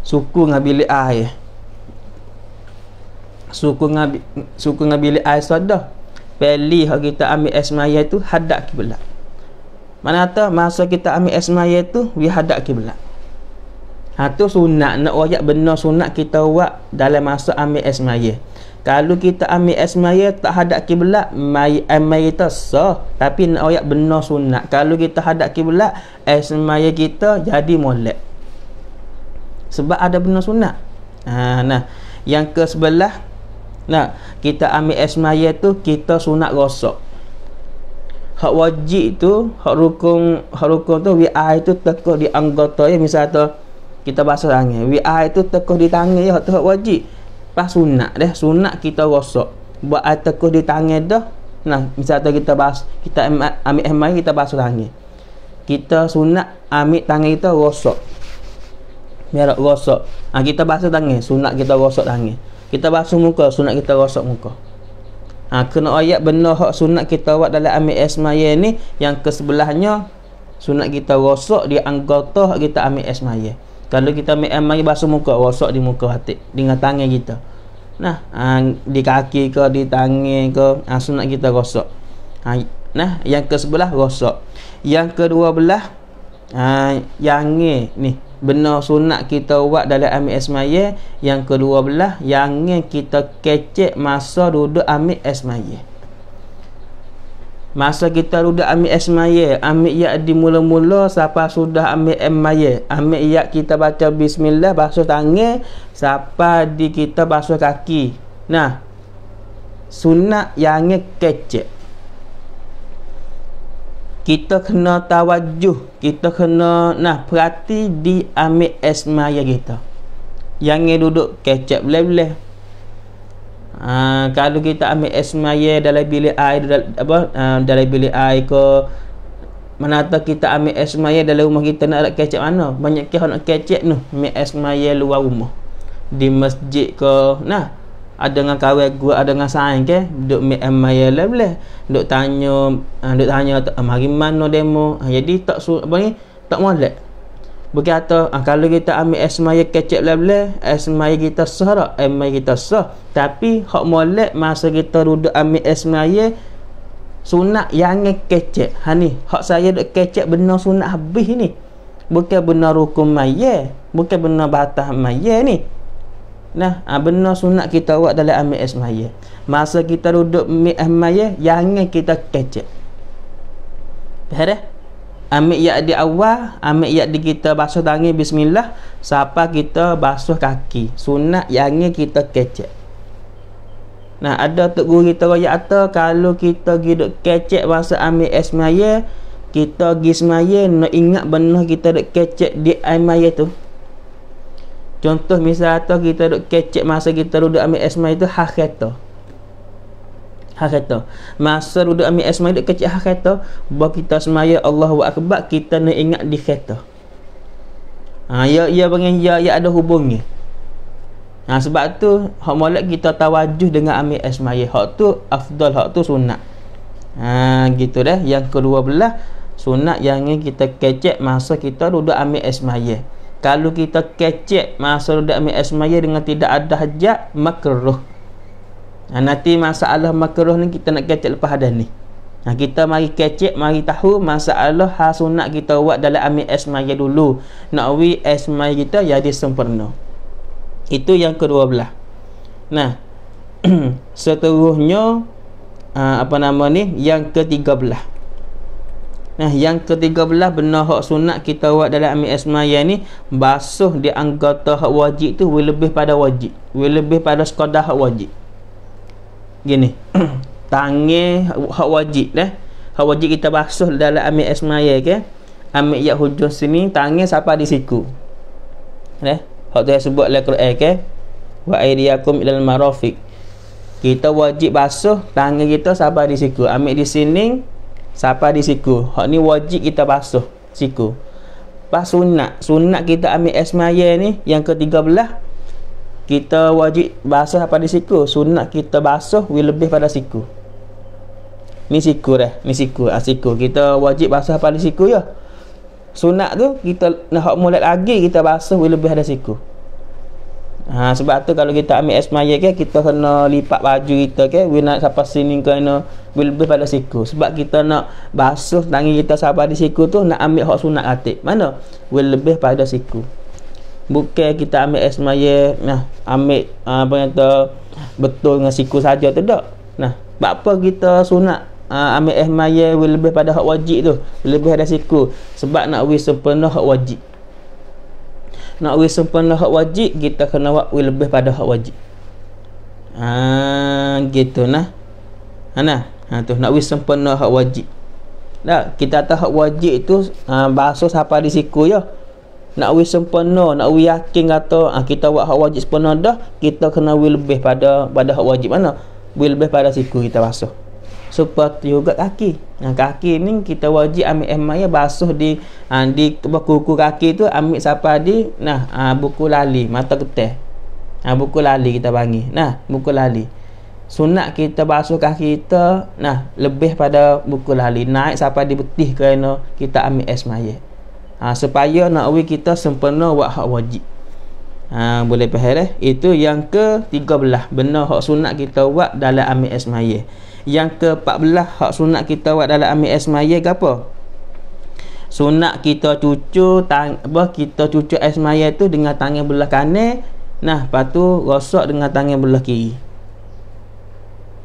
suku dengan bilik air suku ngabi suku ngabili air sadah beli hak kita ambil esmaya tu hadak kiblat mana kata masa kita ambil esmaya tu we hadap kiblat ha tu sunat nak wajib benar sunat kita buat dalam masa ambil esmaya kalau kita ambil esmaya tak hadak kiblat mai eh, amai tu sah tapi nak wajib benar sunat kalau kita hadak kiblat esmaya kita jadi molek sebab ada benar sunat ha nah yang ke sebelah Nah, kita ambil esmaya tu kita sunat rosak. Hak wajib tu, hak rukun, hak rukun tu wi ai tu tekuk di anggota ya misalnya tu kita basuh tangan. Wi ai tu tekuk di tangan ya hak tu hak wajib. Pas sunat deh, sunat kita rosak. Buat ai tekuk di tangan dah. Nah, misalnya tu kita bas kita ambil esmaya kita basuh tangan. Kita sunat ambil tangan kita rosak. Biar rosak. Ah kita basuh tangan, sunat kita rosak tangan kita basuh muka sunat kita gosok muka ha, kena ayat benda hak sunat kita buat dalam ambil esmaya ni yang ke sebelahnya sunat kita gosok di anggota hak kita ambil esmaya kalau kita ambil esmaya basuh muka gosok di muka hati dengan tangan kita nah ha, di kaki ke di tangan ke ha, sunat kita gosok ha, nah yang ke sebelah gosok yang kedua belah ha, yang ni, ni benar sunat kita buat dalam ambil esmaya yang kedua belah yang kita kecek masa duduk ambil esmaya masa kita duduk ambil esmaya ambil yak di mula mula siapa sudah ambil esmaya ambil yak kita baca bismillah basuh tangan siapa di kita basuh kaki nah sunat yang kecek kita kena tawajuh kita kena nah perhati di esma ya kita yang duduk kecap boleh-boleh ha, kalau kita ambil esma ya dalam bilik air dalam, apa, ha, dalam bilik air ke mana kita ambil esma ya dalam rumah kita nak kecap mana banyak ke nak kecap ni esma ya luar rumah di masjid ke nah ada dengan kawan gua ada dengan sain ke duk mai lah boleh duk tanya uh, duk tanya ah, mari mana demo uh, jadi tak su apa ni tak molek bagi atas uh, kalau kita ambil asmaya kecep lah boleh asmaya kita sah tak asmaya kita sah tapi hak molek masa kita duduk ambil asmaya sunat yang kecep ha ni hak saya duk kecep benar sunat habis ni bukan benar hukum maya bukan benar batas maya ni nah ha, benar sunat kita buat dalam ambil ismaya masa kita duduk ambil ismaya jangan kita kecek faham eh? ambil yang di awal ambil yang di kita basuh tangan bismillah siapa kita basuh kaki sunat jangan kita kecek nah ada tu guru kita kaya kata kalau kita duduk kecek masa ambil ismaya kita gismaya nak ingat benar kita duduk kecek di ismaya tu Contoh misal tu kita duk kecek masa kita duduk ambil asma itu hak kereta. Hak kereta. Masa duduk ambil asma duk kecek hak kereta, bila kita semaya Allahu akbar kita nak ingat di kereta. Ha ya ya pengen ya ya ada hubungnya. Ha sebab tu hak molek kita tawajuh dengan ambil asma ya. Hak tu afdal, hak tu sunat. Ha gitu dah. Yang kedua belah sunat yang kita kecek masa kita duduk ambil asma ya kalau kita kecek masa duduk ambil esmaya dengan tidak ada hajat makruh nah, ha, nanti masalah makruh ni kita nak kecek lepas hadas ni nah, ha, kita mari kecek mari tahu masalah hasunat kita buat dalam ambil esmaya dulu nak wi esmaya kita jadi sempurna itu yang kedua belah nah seterusnya ha, apa nama ni yang ketiga belah Nah, eh, yang ketiga belah benar hak sunat kita buat dalam ambil esmaya ni basuh di anggota hak wajib tu lebih pada wajib boleh lebih pada sekadar hak wajib gini tangi hak wajib eh? hak wajib kita basuh dalam ami ambil ya ke ambil yak hujung sini tangi siapa di siku eh? hak tu yang sebut dalam Quran ke wa aidiyakum ilal marafiq kita wajib basuh tangan kita siapa di siku ambil di sini Sampai di siku. Hak ni wajib kita basuh siku. Pas sunat. Sunat kita ambil esmaya ni yang ke belah Kita wajib basuh apa di siku. Sunat kita basuh lebih pada siku. Ni siku dah. Ni siku. Ah, siku. Kita wajib basuh apa di siku ya. Sunat tu kita nak mulai lagi kita basuh lebih pada siku. Ha, sebab tu kalau kita ambil esmaya ke kita kena lipat baju kita ke we nak sampai sini kena lebih pada siku sebab kita nak basuh tangan kita sampai di siku tu nak ambil hak sunat atik mana we lebih pada siku bukan kita ambil esmaya nah ambil ah, apa kata betul dengan siku saja tu dak nah sebab apa kita sunat uh, ambil esmaya we lebih pada hak wajib tu lebih pada siku sebab nak we sempurna hak wajib nak wei sempurna lah hak wajib kita kena buat wei lebih pada hak wajib ha gitu nah ana ha, ha tu nak wei sempurna lah hak wajib Nah, kita tahu hak wajib tu ha, bahasa siapa siku ya nak wei sempurna nak wei yakin kata ha, kita buat hak wajib sempurna dah kita kena wei lebih pada pada hak wajib mana wei lebih pada siku kita basuh seperti juga kaki. Nah, kaki ni kita wajib ambil air basuh di ha, di buku kaki tu ambil sampai di nah ha, buku lali mata ketih. Ha, buku lali kita panggil. Nah, buku lali. Sunat kita basuh kaki kita nah lebih pada buku lali naik sampai di betih kerana kita ambil air Ha, supaya nak we kita sempurna buat hak wajib. Ha, boleh faham eh? Itu yang ke-13 benar hak sunat kita buat dalam ambil air yang ke-14 hak sunat kita buat dalam ambil air semaya ke apa sunat kita cucu tang, apa kita cucu air semaya tu dengan tangan belah kanan nah lepas tu rosak dengan tangan belah kiri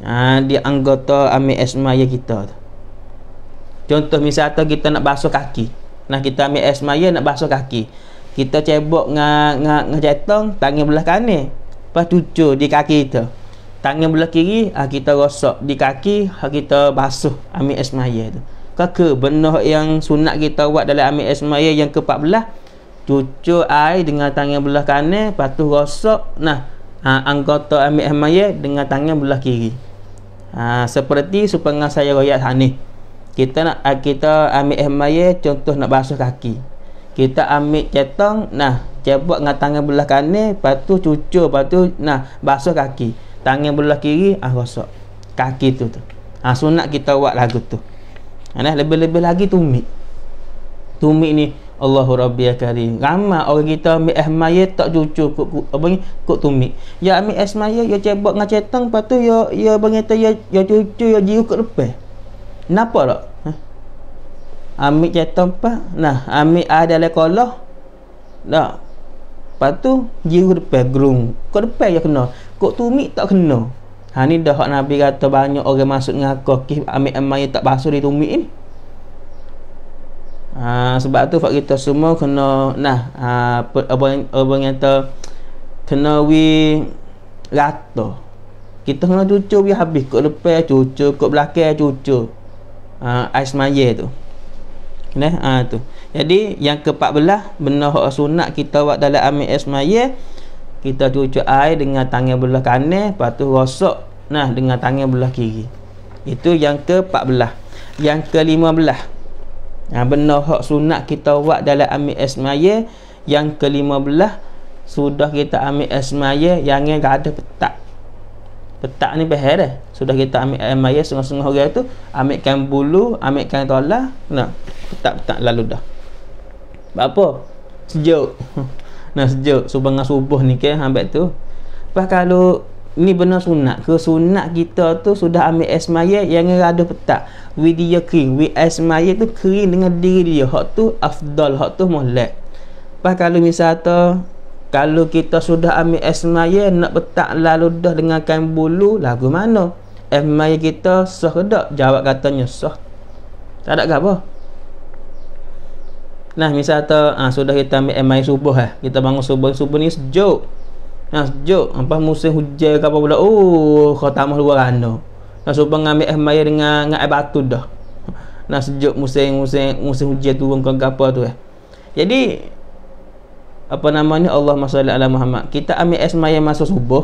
ha, dia anggota ambil air kita tu contoh misalnya kita nak basuh kaki nah kita ambil air nak basuh kaki kita cebok dengan dengan cetong tangan belah kanan lepas cucu di kaki kita tangan belah kiri ah kita rosak di kaki ah kita basuh ambil air semaya tu kaka benda yang sunat kita buat dalam ambil air semaya yang ke-14 cucu air dengan tangan belah kanan patuh rosak nah ha, anggota ambil air semaya dengan tangan belah kiri ha, seperti supaya saya royak sana kita nak ah, kita ambil air semaya contoh nak basuh kaki kita ambil cetong nah cebok dengan tangan belah kanan patuh cucur patuh nah basuh kaki tangan belah kiri ah rosak kaki tu tu ah sunat kita buat lagu tu nah lebih-lebih lagi tumit tumit ni Allahu Rabbi ya Karim ramai orang kita ambil ihmaya tak cucu kok apa ni kok tumit ya ambil esmaye, ya cebok dengan cetang lepas tu ya ya bangeta ya ya cucu ya jiu kok lepas napa tak ha? ambil cetang pak nah ambil ada le kolah dak lepas tu jiu lepas gerung kok lepas ya kena kok tumik tak kena ha ni dah hak nabi kata banyak orang masuk dengan aku kih ambil amai tak basuh dia tumik ni ha sebab tu fak kita semua kena nah ha, apa apa yang kata kena wi rata kita kena cucu wi habis kok lepas cucu kok belakang cucu ha ais maye tu nah ha tu jadi yang ke-14 benar hak sunat kita buat dalam amik ais kita cuci air dengan tangan belah kanan lepas tu rosok nah dengan tangan belah kiri itu yang ke-14 yang ke-15 nah benar hak sunat kita buat dalam ambil esmaya yang ke-15 sudah kita ambil esmaya yang yang ada petak petak ni behel eh. sudah kita ambil esmaya sengah-sengah orang tu ambilkan bulu ambilkan tolah nah petak-petak lalu dah apa sejuk nak sejuk subuh dengan subuh ni ke ambil tu lepas kalau ni benar sunat ke sunat kita tu sudah ambil esmaya yang ada petak with dia kering with esmaya tu kering dengan diri dia hak tu afdal hak tu mulek lepas kalau misalnya kalau kita sudah ambil esmaya nak petak lalu dah dengan kain bulu lagu mana esmaya kita sah ke tak jawab katanya sah tak ada apa-apa Nah, misal tu ha, ah, sudah kita ambil MI subuh lah. Kita bangun subuh. Subuh ni sejuk. Nah, sejuk. Apa musim hujan ke apa pula. Oh, kau tak luar rana. Nah, subuh ngambil MI dengan, dengan air batu dah. Nah, sejuk musim musim musim hujan turun ke apa tu eh. Jadi, apa namanya Allah SWT ala Muhammad. Kita ambil esmaya masuk subuh.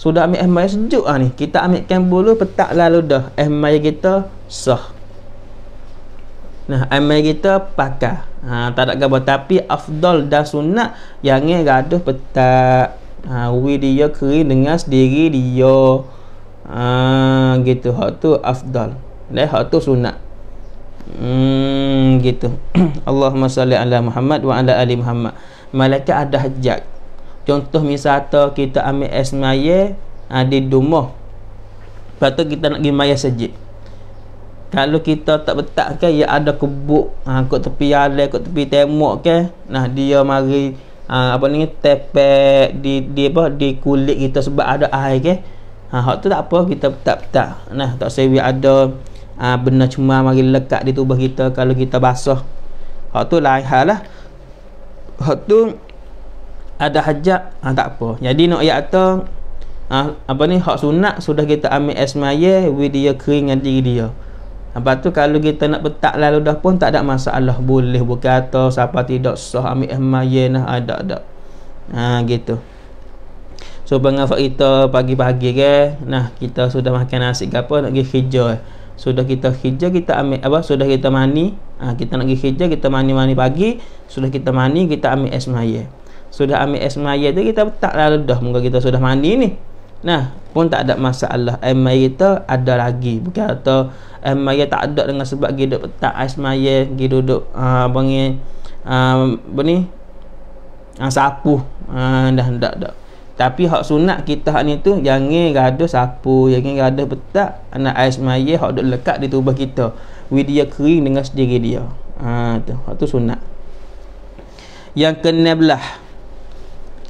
Sudah ambil esmaya sejuk lah ni. Kita ambil kembul dulu petak lalu dah. Esmaya kita sah. Nah, amal kita pakah. Ha, tak ada gambar tapi afdal dan sunat yang ni gaduh petak. Ha, wi dia kering dengan sendiri dia. Ha, gitu. Hak tu afdal. Dan hak tu sunat. Hmm, gitu. Allahumma salli ala Muhammad wa ala ali Muhammad. Malaikat ada hajat. Contoh misalnya kita ambil esmaye ha, di rumah. Lepas kita nak pergi maya sejik kalau kita tak betak ke ya ada kebuk ha kat tepi alai kat tepi temok ke nah dia mari ha, apa ni tepek di di apa di kulit kita sebab ada air ke ha hak tu tak apa kita betak betak nah tak sewi ada ha, benda cuma mari lekat di tubuh kita kalau kita basah hak tu lain hal lah hak tu ada hajat ha, tak apa jadi nak ayat tu ha, apa ni hak sunat sudah kita ambil esmaye with dia kering dengan diri dia Lepas tu kalau kita nak petak lalu dah pun tak ada masalah boleh buka atau siapa tidak sah ambil ihmayen lah. ah ada ada. Ha gitu. So bangun kita pagi-pagi ke nah kita sudah makan nasi ke apa nak pergi kerja. Eh. Sudah kita kerja kita ambil apa sudah kita mani ha, ah, kita nak pergi kerja kita mani-mani pagi sudah kita mani kita ambil ihmayen. Sudah ambil ihmayen tu kita petak lalu dah muka kita sudah mani ni. Nah, pun tak ada masalah. Air mayita ada lagi. Bukan kata air mayita tak ada dengan sebab dia duduk tak air semaya, dia duduk uh, ah, bangi, uh, apa ni? Uh, sapu. Uh, dah, tak, ada. Tapi hak sunat kita hak ni tu, jangan gaduh sapu, jangan gaduh petak, anak air semaya, hak duduk lekat di tubuh kita. Wih dia kering dengan sendiri dia. Ha, tu, hak tu sunat. Yang ke-16.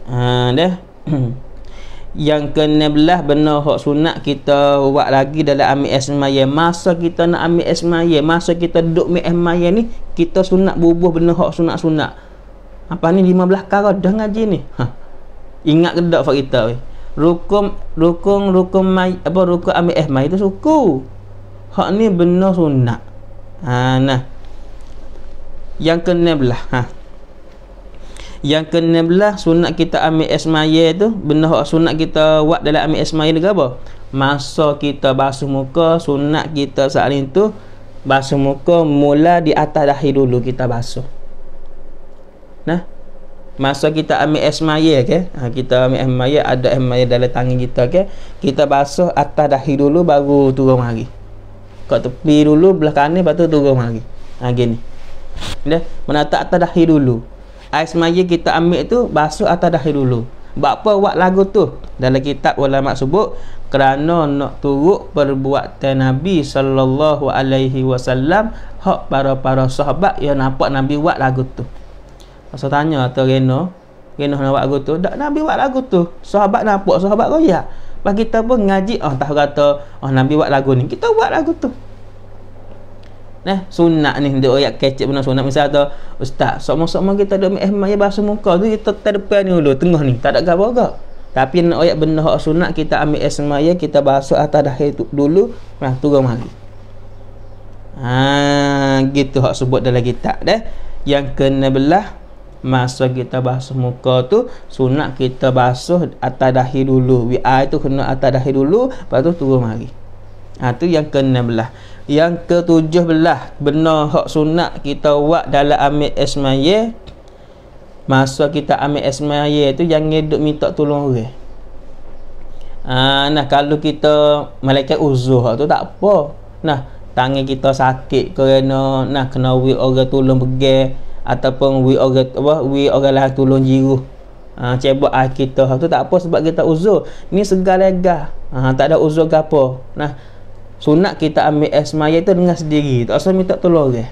Ha, dah. yang ke-16 benar hak sunat kita buat lagi dalam ambil esmaya masa kita nak ambil esmaya masa kita duduk ambil esmaya ni kita sunat bubuh benar hak sunat-sunat apa ni 15 perkara dah ngaji ni ha. ingat ke tak fak kita we rukum rukum rukum mai apa rukum ambil esmaya itu suku hak ni benar sunat ha nah yang kena belah ha yang ke-16 sunat kita ambil ismaya tu benda hak sunat kita buat dalam ambil ismaya ni apa masa kita basuh muka sunat kita saat ini tu basuh muka mula di atas dahi dulu kita basuh nah masa kita ambil ismaya okay? ha, kita ambil ismaya ada ismaya dalam tangan kita okay? kita basuh atas dahi dulu baru turun lagi Kau tepi dulu belah kanan lepas tu turun lagi ha, gini dia menata atas dahi dulu air semaya kita ambil tu basuh atas dahi dulu buat apa buat lagu tu dalam kitab ulama sebut kerana nak turut perbuatan Nabi sallallahu alaihi wasallam hak para-para sahabat yang nampak Nabi buat lagu tu pasal tanya atau Reno Reno nak buat lagu tu tak Nabi buat lagu tu sahabat nampak sahabat royak bagi kita pun ngaji oh tahu kata oh Nabi buat lagu ni kita buat lagu tu Nah, eh, sunat ni dia ayat kecek benar sunat misal tu ustaz sama-sama kita ada ihmam eh, ya basuh muka tu kita tak depan ni dulu tengah ni tak ada gapo gak tapi nak ayat benda hak sunat kita ambil ihmam ya kita basuh atas dah tu dulu nah turun mari ha gitu hak sebut dalam kitab deh yang kena belah masa kita basuh muka tu sunat kita basuh atas dahi dulu wi ah, tu kena atas dahi dulu baru tu turun mari ha tu yang kena belah yang ke belah benar hak sunat kita buat dalam ambil ismail masa kita ambil ismail tu yang duk minta tolong orang Ah nah kalau kita malaikat uzur tu tak apa. Nah, tangan kita sakit kerana nah kena wi orang tolong begal ataupun wi orang apa wi orang lah tolong jiruh. Ah cebok ah kita tu tak apa sebab kita uzur. Ni segala gah. Ah tak ada uzur gapo. Nah, sunat kita ambil air semaya tu dengan sendiri tak usah minta tolong orang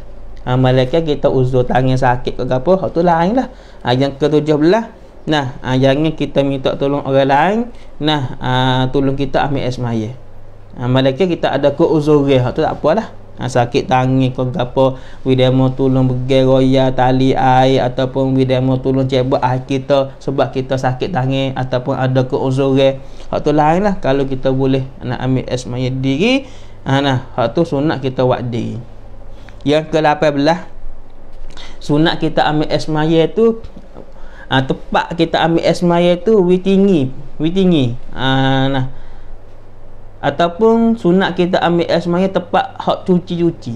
ha, malaikat kita uzur tangan sakit ke apa hal tu lain lah ha, yang ke tujuh belah nah ha, jangan kita minta tolong orang lain nah ha, tolong kita ambil air semaya ha, malaikat kita ada ke uzur hal tu tak apalah ha, sakit tangan ke apa widemo tolong begel royal tali air ataupun widemo tolong cebak ah kita sebab kita sakit tangan ataupun ada keuzuran hak tu lainlah kalau kita boleh nak ambil asmanya diri ha, nah hak tu sunat kita buat diri yang ke-18 sunat kita ambil asmaya tu ah ha, tepat kita ambil asmaya tu wi tinggi wi tinggi ha, nah ataupun sunat kita ambil air semaya tepat hak cuci-cuci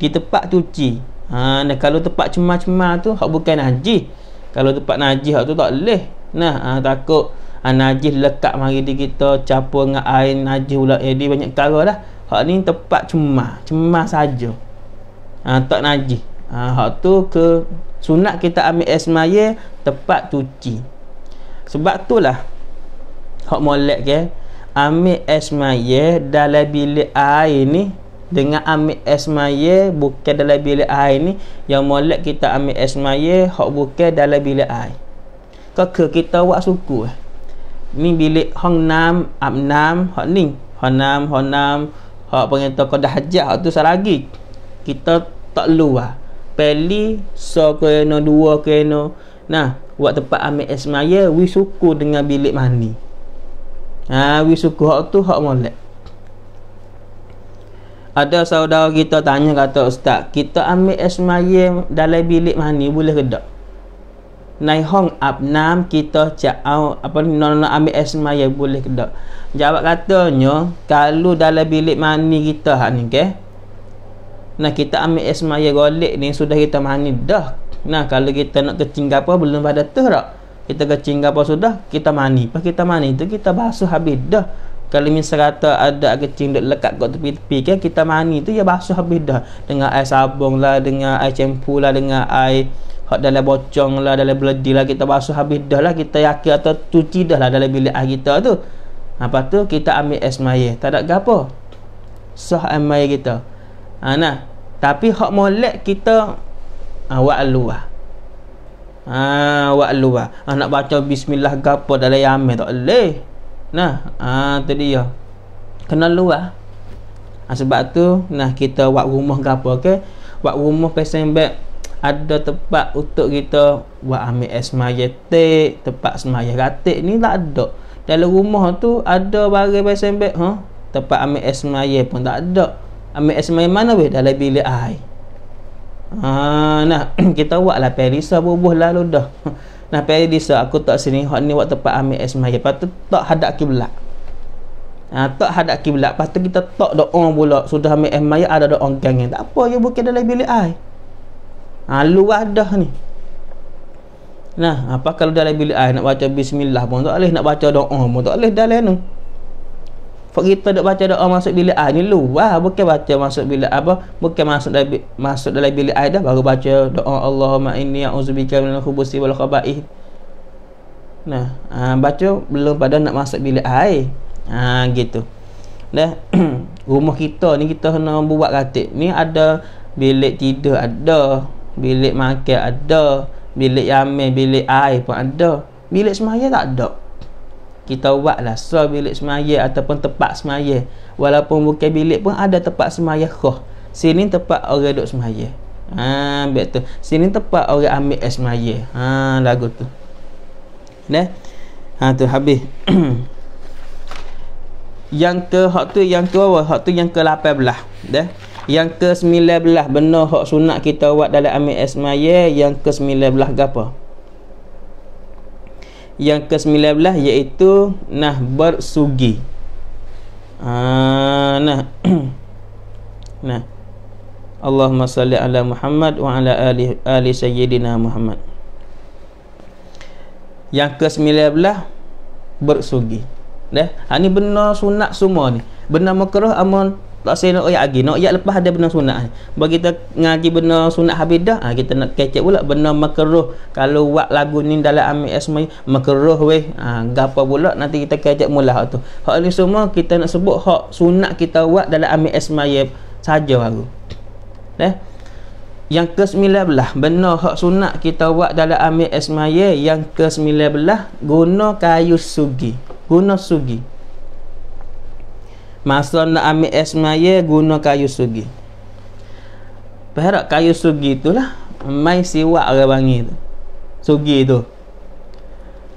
di tempat cuci ha, nah, kalau tempat cemar-cemar tu hak bukan najis kalau tempat najis hak tu tak boleh nah ha, takut ha, najis lekat mari di kita campur dengan air najis pula jadi eh, banyak perkara lah hak ni tempat cemar cemar saja ha, tak najis ha, hak tu ke sunat kita ambil air semaya tempat cuci sebab tu lah hak molek ke okay? ambil esmaye dalam bilik air ni dengan ambil esmaye bukan dalam bilik air ni yang molek kita ambil esmaye hok bukan dalam bilik air ke ke kita buat suku eh. ni bilik hong nam ab nam hok ni hong nam hong nam hok pengen tak dah hajat hok tu selagi kita tak luar ah. peli so kena dua kena nah buat tempat ambil esmaye wi suku dengan bilik mandi Ha wi suku hak tu hak molek. Ada saudara kita tanya kata ustaz, kita ambil asmaye dalam bilik mana boleh ke tak? Nai hong abnam kita cakau apa ni nak nak ambil asmaye boleh ke tak? Jawab katanya kalau dalam bilik mana kita hak ni ke? Nah kita ambil asmaye golek ni sudah kita mani dah. Nah kalau kita nak ketinggal apa belum pada tu tak? kita kecing apa sudah kita mani pas kita mani tu kita basuh habis dah kalau min serata ada kecing dekat lekat kat tepi-tepi kan kita mani tu ya basuh habis dah dengan air sabung lah dengan air campur lah dengan air hak dalam bocong lah dalam beledi lah kita basuh habis dah lah kita yakin atau cuci dah lah dalam bilik air kita tu apa tu kita ambil es maya tak ada gapo sah es maya kita ha, nah tapi hak molek kita awak ha, luah Ha wak luar. Ha, nak baca bismillah gapo dalam amir tak leh. Nah, ha tu dia. Kena luar. Ha, sebab tu nah kita wak rumah gapo okay? Wak rumah pesen bag ada tempat untuk kita buat ambil esmayetik, tempat semayah ratik ni tak ada. Dalam rumah tu ada barang pesen bag, Huh? Tempat amir esmayah pun tak ada. Ambil esmayah mana weh? Dalam bilik air. Ha, lah lah nah kita buatlah perisa bubuh lalu dah. Nah perisa aku tak sini hak ni waktu tempat ambil esmah ya. Patut tak hadap kiblat. Ha, tak hadap kiblat. Patut kita tak doa pula. Sudah ambil esmah ya ada doa gang Tak apa ya bukan dalam bilik ai. Ha luar dah ni. Nah, apa kalau dalam bilik ai nak baca bismillah pun tak boleh, nak baca doa pun tak boleh dalam ni. Pak kita dak baca doa masuk bilik air ni lu. Wah, bukan baca masuk bilik apa? Bukan masuk dalam masuk dalam bilik air dah baru baca doa Allahumma inni a'udzubika minal khubusi wal khaba'ith. Nah, ha, baca belum pada nak masuk bilik air. Ha gitu. Dah rumah kita ni kita kena buat katik. Ni ada bilik tidur ada, bilik makan ada, bilik yamin, bilik air pun ada. Bilik semaya tak ada kita buatlah so bilik semaya ataupun tempat semaya walaupun bukan bilik pun ada tempat semaya khoh sini tempat orang duduk semaya ha betul sini tempat orang ambil es semaya ha lagu tu neh ha tu habis yang ke hak tu yang ke apa hak tu yang ke 18 deh yang ke 19 benar hak sunat kita buat dalam ambil es semaya yang ke 19 gapo yang ke-19 iaitu nah bersugi. Ah nah. nah. Allahumma salli ala Muhammad wa ala ali ali sayyidina Muhammad. Yang ke-19 bersugi. Dah. Ha ni benar sunat semua ni. Benar makruh amun tak sayang oh, ayat lagi nak ayat lepas ada benda sunat bagi kita ngaji benda sunat habis dah ha, kita nak kecek pula benda makeruh kalau buat lagu ni dalam amik esmai makeruh weh ha, ah, gapa pula nanti kita kecek mula tu hak ni semua kita nak sebut hak sunat kita buat dalam amik esmai saja baru eh yang ke-19 benar hak sunat kita buat dalam amik esmai yang ke-19 guna kayu sugi guna sugi Masa nak ambil es maya guna kayu sugi. Perak kayu sugi itulah mai siwak orang bangi tu. Sugi tu.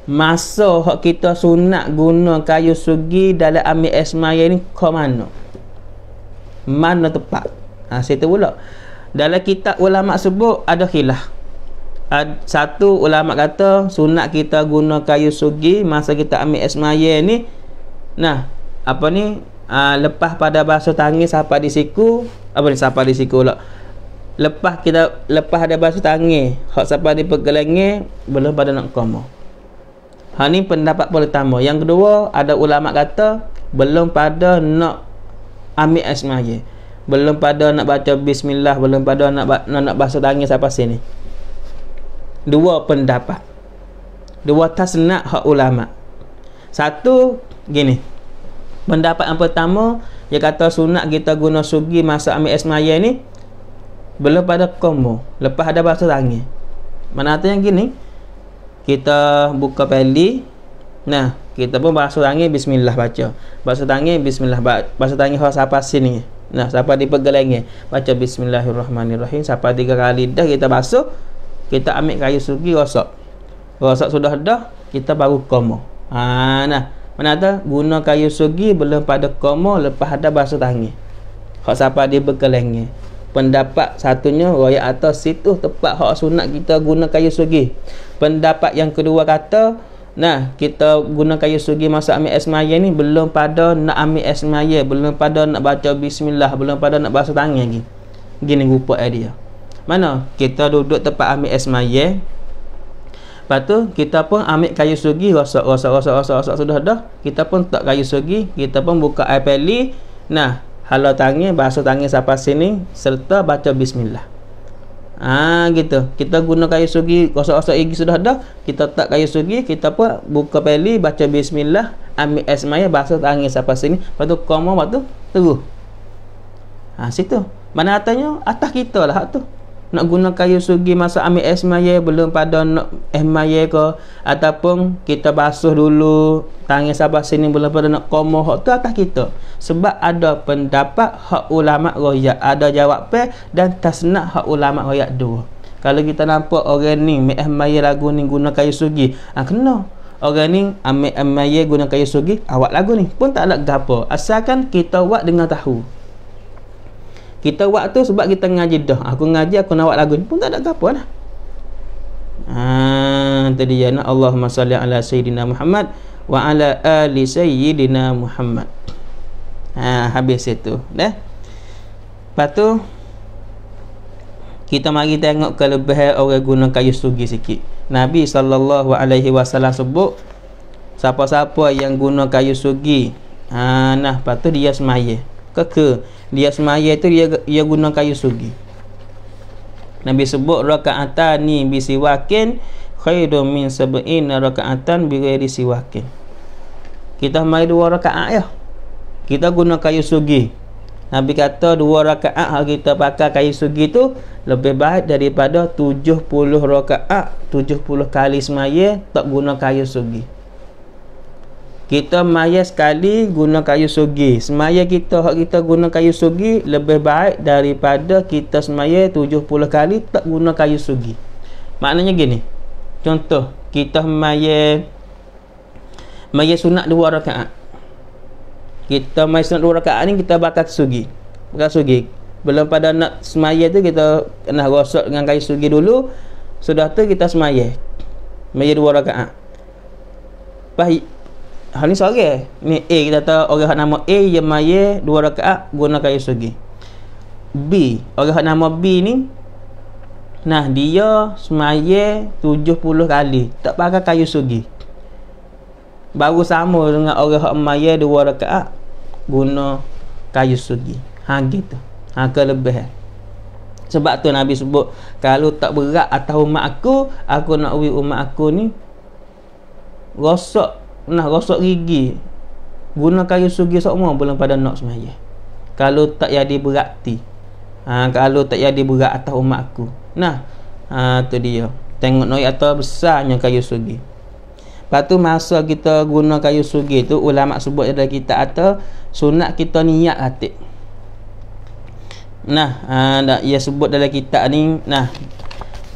Masa hak kita sunat guna kayu sugi dalam ambil es maya ni ke mana? Mana tepat? Ha situ pula. Dalam kitab ulama sebut ada khilaf. Satu ulama kata sunat kita guna kayu sugi masa kita ambil esmaye maya ni nah apa ni uh, lepas pada bahasa tangis apa di siku apa ni sapa di siku lah lepas kita lepas ada bahasa tangis hak sapa di pegelenge belum pada nak koma ha ni pendapat pertama yang kedua ada ulama kata belum pada nak ambil asmaye belum pada nak baca bismillah belum pada nak nak, nak bahasa tangis apa sini dua pendapat dua tasnak hak ulama satu gini pendapat yang pertama dia kata sunat kita guna sugi masa ambil esmaya ni belum pada komo lepas ada bahasa tangi mana artinya gini kita buka peli nah kita pun bahasa tangi bismillah baca bahasa tangi bismillah ba bahasa tangi khas apa sini nah siapa dipegelengi baca bismillahirrahmanirrahim siapa tiga kali dah kita basuh kita ambil kayu sugi rosak rosak sudah dah kita baru komo ha, ah, nah mana ada guna kayu sugi belum pada koma lepas ada bahasa tangi hak siapa dia berkelengi pendapat satunya royak atas situ tempat hak sunat kita guna kayu sugi pendapat yang kedua kata nah kita guna kayu sugi masa ambil esmaya ni belum pada nak ambil esmaya belum pada nak baca bismillah belum pada nak bahasa tangi lagi gini rupa dia mana kita duduk tempat ambil esmaya Lepas tu kita pun ambil kayu sugi, rosak rosak rosak rosak rosak sudah dah. Kita pun tak kayu sugi, kita pun buka air peli. Nah, halau tangi, basuh tangi, apa sini serta baca bismillah. Ah ha, gitu. Kita guna kayu sugi, rosak-rosak igi sudah dah. Kita tak kayu sugi, kita pun buka peli baca bismillah, ambil esmaya basuh tangis apa sini. Lepas tu koma waktu teguh. Ah ha, situ. Mana atanya? Atas kita lah tu nak guna kayu sugi masa ambil esmaya belum pada nak esmaya ke ataupun kita basuh dulu tangan sabah sini belum pada nak komo hak tu atas kita sebab ada pendapat hak ulama royak ada jawab pe dan tasnak hak ulama royak dua kalau kita nampak orang ni ambil esmaya lagu ni guna kayu sugi ha, kena orang ni ambil esmaya guna kayu sugi awak lagu ni pun tak nak gapo asalkan kita buat dengan tahu kita buat tu sebab kita ngaji dah aku ngaji aku nak buat lagu ni pun tak ada apa dah Ah, ha, tadi ya nak Allahumma salli ala sayyidina Muhammad wa ala ali sayyidina Muhammad. Ha, habis itu, dah. Lepas tu kita mari tengok kelebihan orang guna kayu sugi sikit. Nabi sallallahu alaihi wasallam sebut siapa-siapa yang guna kayu sugi, ha nah lepas dia semaya ke, dia semaya itu dia dia guna kayu sugi Nabi sebut rakaatan ni bi siwakin khairu min sab'in rakaatan bi ghairi siwakin kita mai dua rakaat ya kita guna kayu sugi Nabi kata dua rakaat kalau kita pakai kayu sugi tu lebih baik daripada tujuh 70 rakaat puluh kali semaya tak guna kayu sugi kita maya sekali guna kayu sugi semaya kita hak kita guna kayu sugi lebih baik daripada kita semaya 70 kali tak guna kayu sugi maknanya gini contoh kita maya maya sunat dua rakaat kita maya sunat dua rakaat ni kita bakat sugi bakat sugi belum pada nak semaya tu kita nak gosok dengan kayu sugi dulu sudah tu kita semaya maya dua rakaat Baik, hal ini sore eh? ni A kita tahu orang nama A jemaya dua rakaat guna kayu sugi. B orang nama B ni nah dia semaya tujuh puluh kali tak pakai kayu sugi baru sama dengan orang yang maya dua rakaat guna kayu sugi ha gitu ha kelebih eh. sebab tu Nabi sebut kalau tak berat atas umat aku aku nak ubi umat aku ni rosak nak rosak gigi guna kayu sugi sokmo belum pada nak semaya kalau tak jadi berakti ha, kalau tak jadi berak atas umat aku nah ha, tu dia tengok noi atau besarnya kayu sugi lepas tu masa kita guna kayu sugi tu ulama sebut dalam kita atau sunat kita niat hati. nah ha, ia sebut dalam kitab ni nah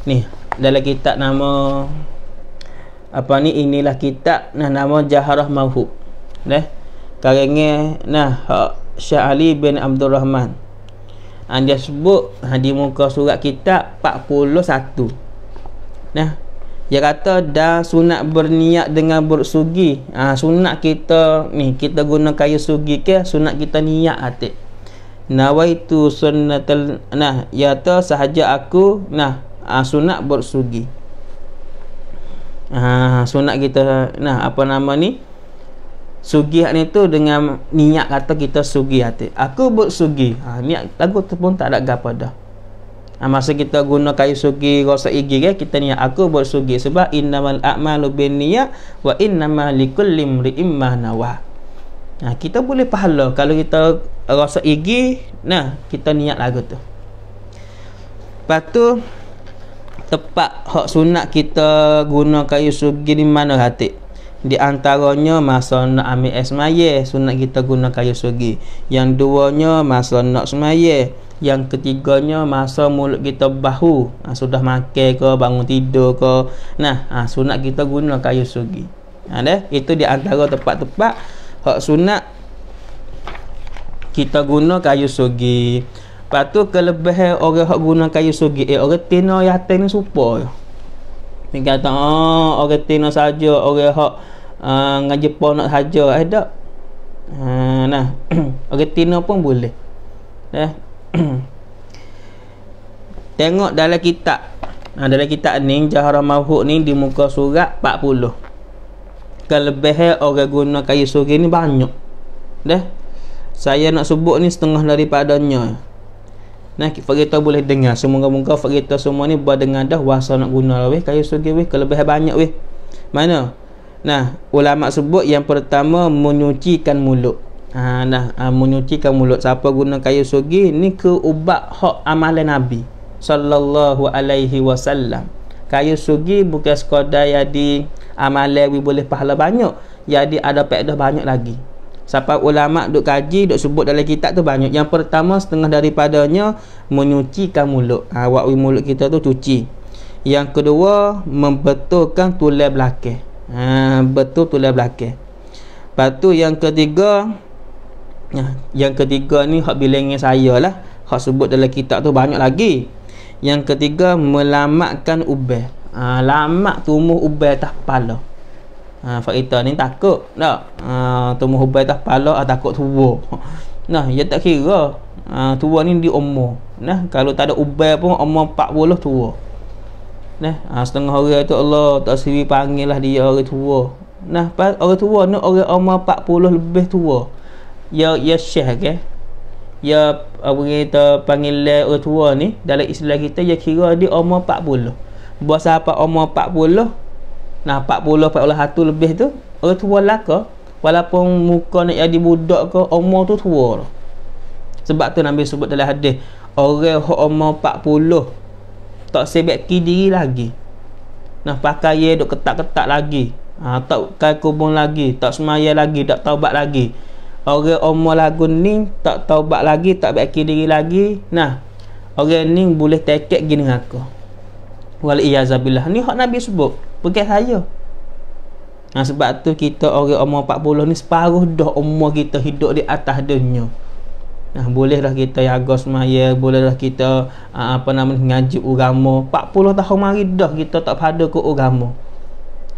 ni dalam kitab nama apa ni inilah kitab nah nama Jaharah Mauhub nah karangnya nah hak Syah Ali bin Abdul Rahman and ah, dia sebut ah, di muka surat kitab 41 nah dia kata dah sunat berniat dengan bersugi ah ha, sunat kita ni kita guna kayu sugi ke sunat kita niat hati nawaitu sunnatul nah ya sahaja aku nah ha, sunat bersugi ha, sunat kita nah apa nama ni sugi hak ni tu dengan niat kata kita sugi hati aku buat sugi ha, niat lagu tu pun tak ada gapa dah ha, masa kita guna kayu sugi rasa igi kan kita niat aku buat sugi sebab innamal a'malu bin niat wa innamal likullim ri'im mahnawa ha, kita boleh pahala kalau kita rasa igi nah kita niat lagu tu lepas tu tepat hak sunat kita guna kayu sugi di mana hati di antaranya masa nak ambil esmaye sunat kita guna kayu sugi yang duanya masa nak semaye yang ketiganya masa mulut kita bahu ha, sudah makan ke bangun tidur ke nah ha, sunat kita guna kayu sugi ha, deh. itu di antara tempat-tempat hak sunat kita guna kayu sugi Lepas tu kelebihan orang hak guna kayu sugi eh orang tina yang atas ni supa je. Ni kata oh, orang tina saja orang hak uh, ah, ngaji nak saja eh dak. Uh, ah, nah, orang tina pun boleh. Eh. Tengok dalam kitab. Nah, dalam kitab ni Jahara Mahfud ni di muka surat 40. Kelebihan orang guna kayu sugi ni banyak. Dah. Saya nak sebut ni setengah daripadanya nah kita boleh dengar Semua semoga-moga kita semua ni buat berdengar dah wasa nak guna lah weh kaya sugi weh kelebihan banyak weh mana nah ulama sebut yang pertama menyucikan mulut ha, nah ha, menyucikan mulut siapa guna kaya sugi ni ke ubat hak amalan Nabi sallallahu alaihi wasallam kaya sugi bukan sekadar jadi amalan weh boleh pahala banyak jadi ada pekdah banyak lagi siapa ulama duk kaji duk sebut dalam kitab tu banyak yang pertama setengah daripadanya menyucikan mulut ha, awak ha, mulut kita tu cuci yang kedua membetulkan tulang belakang ha, betul tulang belakang lepas tu yang ketiga ha, yang ketiga ni hak bilangan saya lah hak sebut dalam kitab tu banyak lagi yang ketiga melamakkan ubah ha, lamak tumbuh ubah atas kepala Ha ah, fakita ni takut tak? Ha ah, tumbuh hubai atas kepala ha, ah, takut tua. Nah, dia tak kira. Ha tua ni di umur. Nah, kalau tak ada ubai pun umur 40 tua. Nah, ha, setengah hari tu Allah tak sibi panggil lah dia orang tua. Nah, orang tua ni orang umur 40 lebih tua. Ya ya syekh ke. Okay? Ya apa kita panggil orang tua ni dalam Islam kita dia kira dia umur 40. Buat siapa umur 40 nah 40 41 lebih tu orang tua laka walaupun muka nak jadi budak ke umur tu tua lah. sebab tu Nabi sebut dalam hadis orang hok umur 40 tak sebek kiri lagi nah pakai ye duk ketak-ketak lagi ha, tak kai kubur lagi tak semaya lagi tak taubat lagi orang umur lagu ni tak taubat lagi tak baik diri lagi nah orang ni boleh tekek gini dengan aku wal iyazabilah ni hak nabi sebut bukan saya nah, ha, sebab tu kita orang umur 40 ni separuh dah umur kita hidup di atas dunia nah ha, bolehlah kita jaga semaya bolehlah kita uh, apa nama ngaji agama 40 tahun mari dah kita tak pada ke agama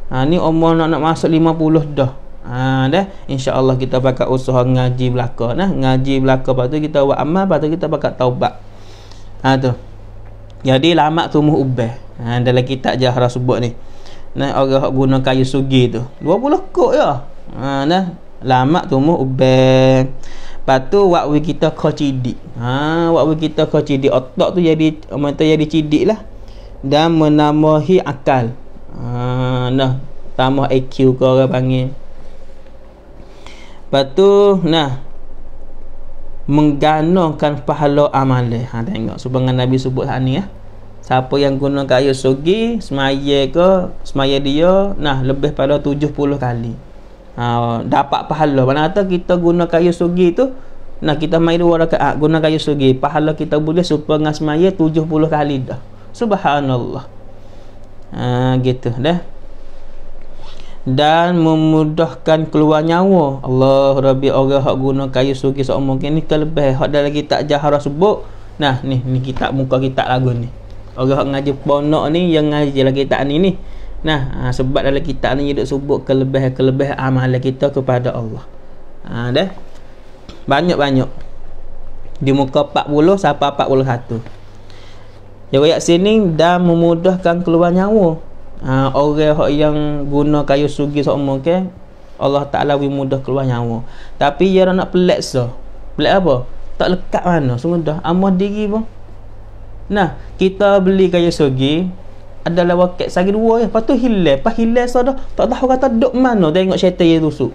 ha, ni umur nak nak masuk 50 dah ha, dah insyaallah kita pakai usaha ngaji belaka nah ngaji belaka lepas tu kita buat amal lepas tu kita pakai taubat ha, tu jadi lama tumbuh ubah Ha, dalam kitab Jahra sebut ni. Nah, orang hok guna kayu sugi tu. 20 kok ya. Ha nah, lama tumbuh ubeh. Patu wakwi kita ko cidik. Ha wak kita ko cidik otak tu jadi mata jadi cidik lah. Dan menamahi akal. Ha nah, tambah IQ kau orang panggil. Patu nah mengganongkan pahala amal. Ha tengok subangan Nabi sebut hak ni ya. Ha siapa yang guna kayu sugi semaya ke semaya dia nah lebih pada 70 kali ha, dapat pahala mana kata kita guna kayu sugi tu nah kita main dua rakaat ah, guna kayu sugi pahala kita boleh serupa dengan semaya 70 kali dah subhanallah ha, gitu dah dan memudahkan keluar nyawa Allah Rabbi orang hak guna kayu sugi seumur so, mungkin ni kelebih hak dah lagi tak jahara sebut nah ni ni kitab muka kitab lagu ni orang yang ngaji ponok ni yang ngaji lagi kitab ni ni nah ha, sebab dalam kita ni dia sebut kelebih kelebih amalan kita kepada Allah ha dah banyak-banyak di muka 40 sampai 41 dia ayat sini dah memudahkan keluar nyawa ha, orang yang guna kayu sugi sama ke Allah Ta'ala we mudah keluar nyawa tapi yang nak pelik so pelik apa tak lekat mana semua dah amal diri pun Nah, kita beli kayu sogi adalah waket sagi dua je. Lepas tu hilang, pas hilang sudah dah tak tahu kata dok mana tengok syaitan yang rusuk.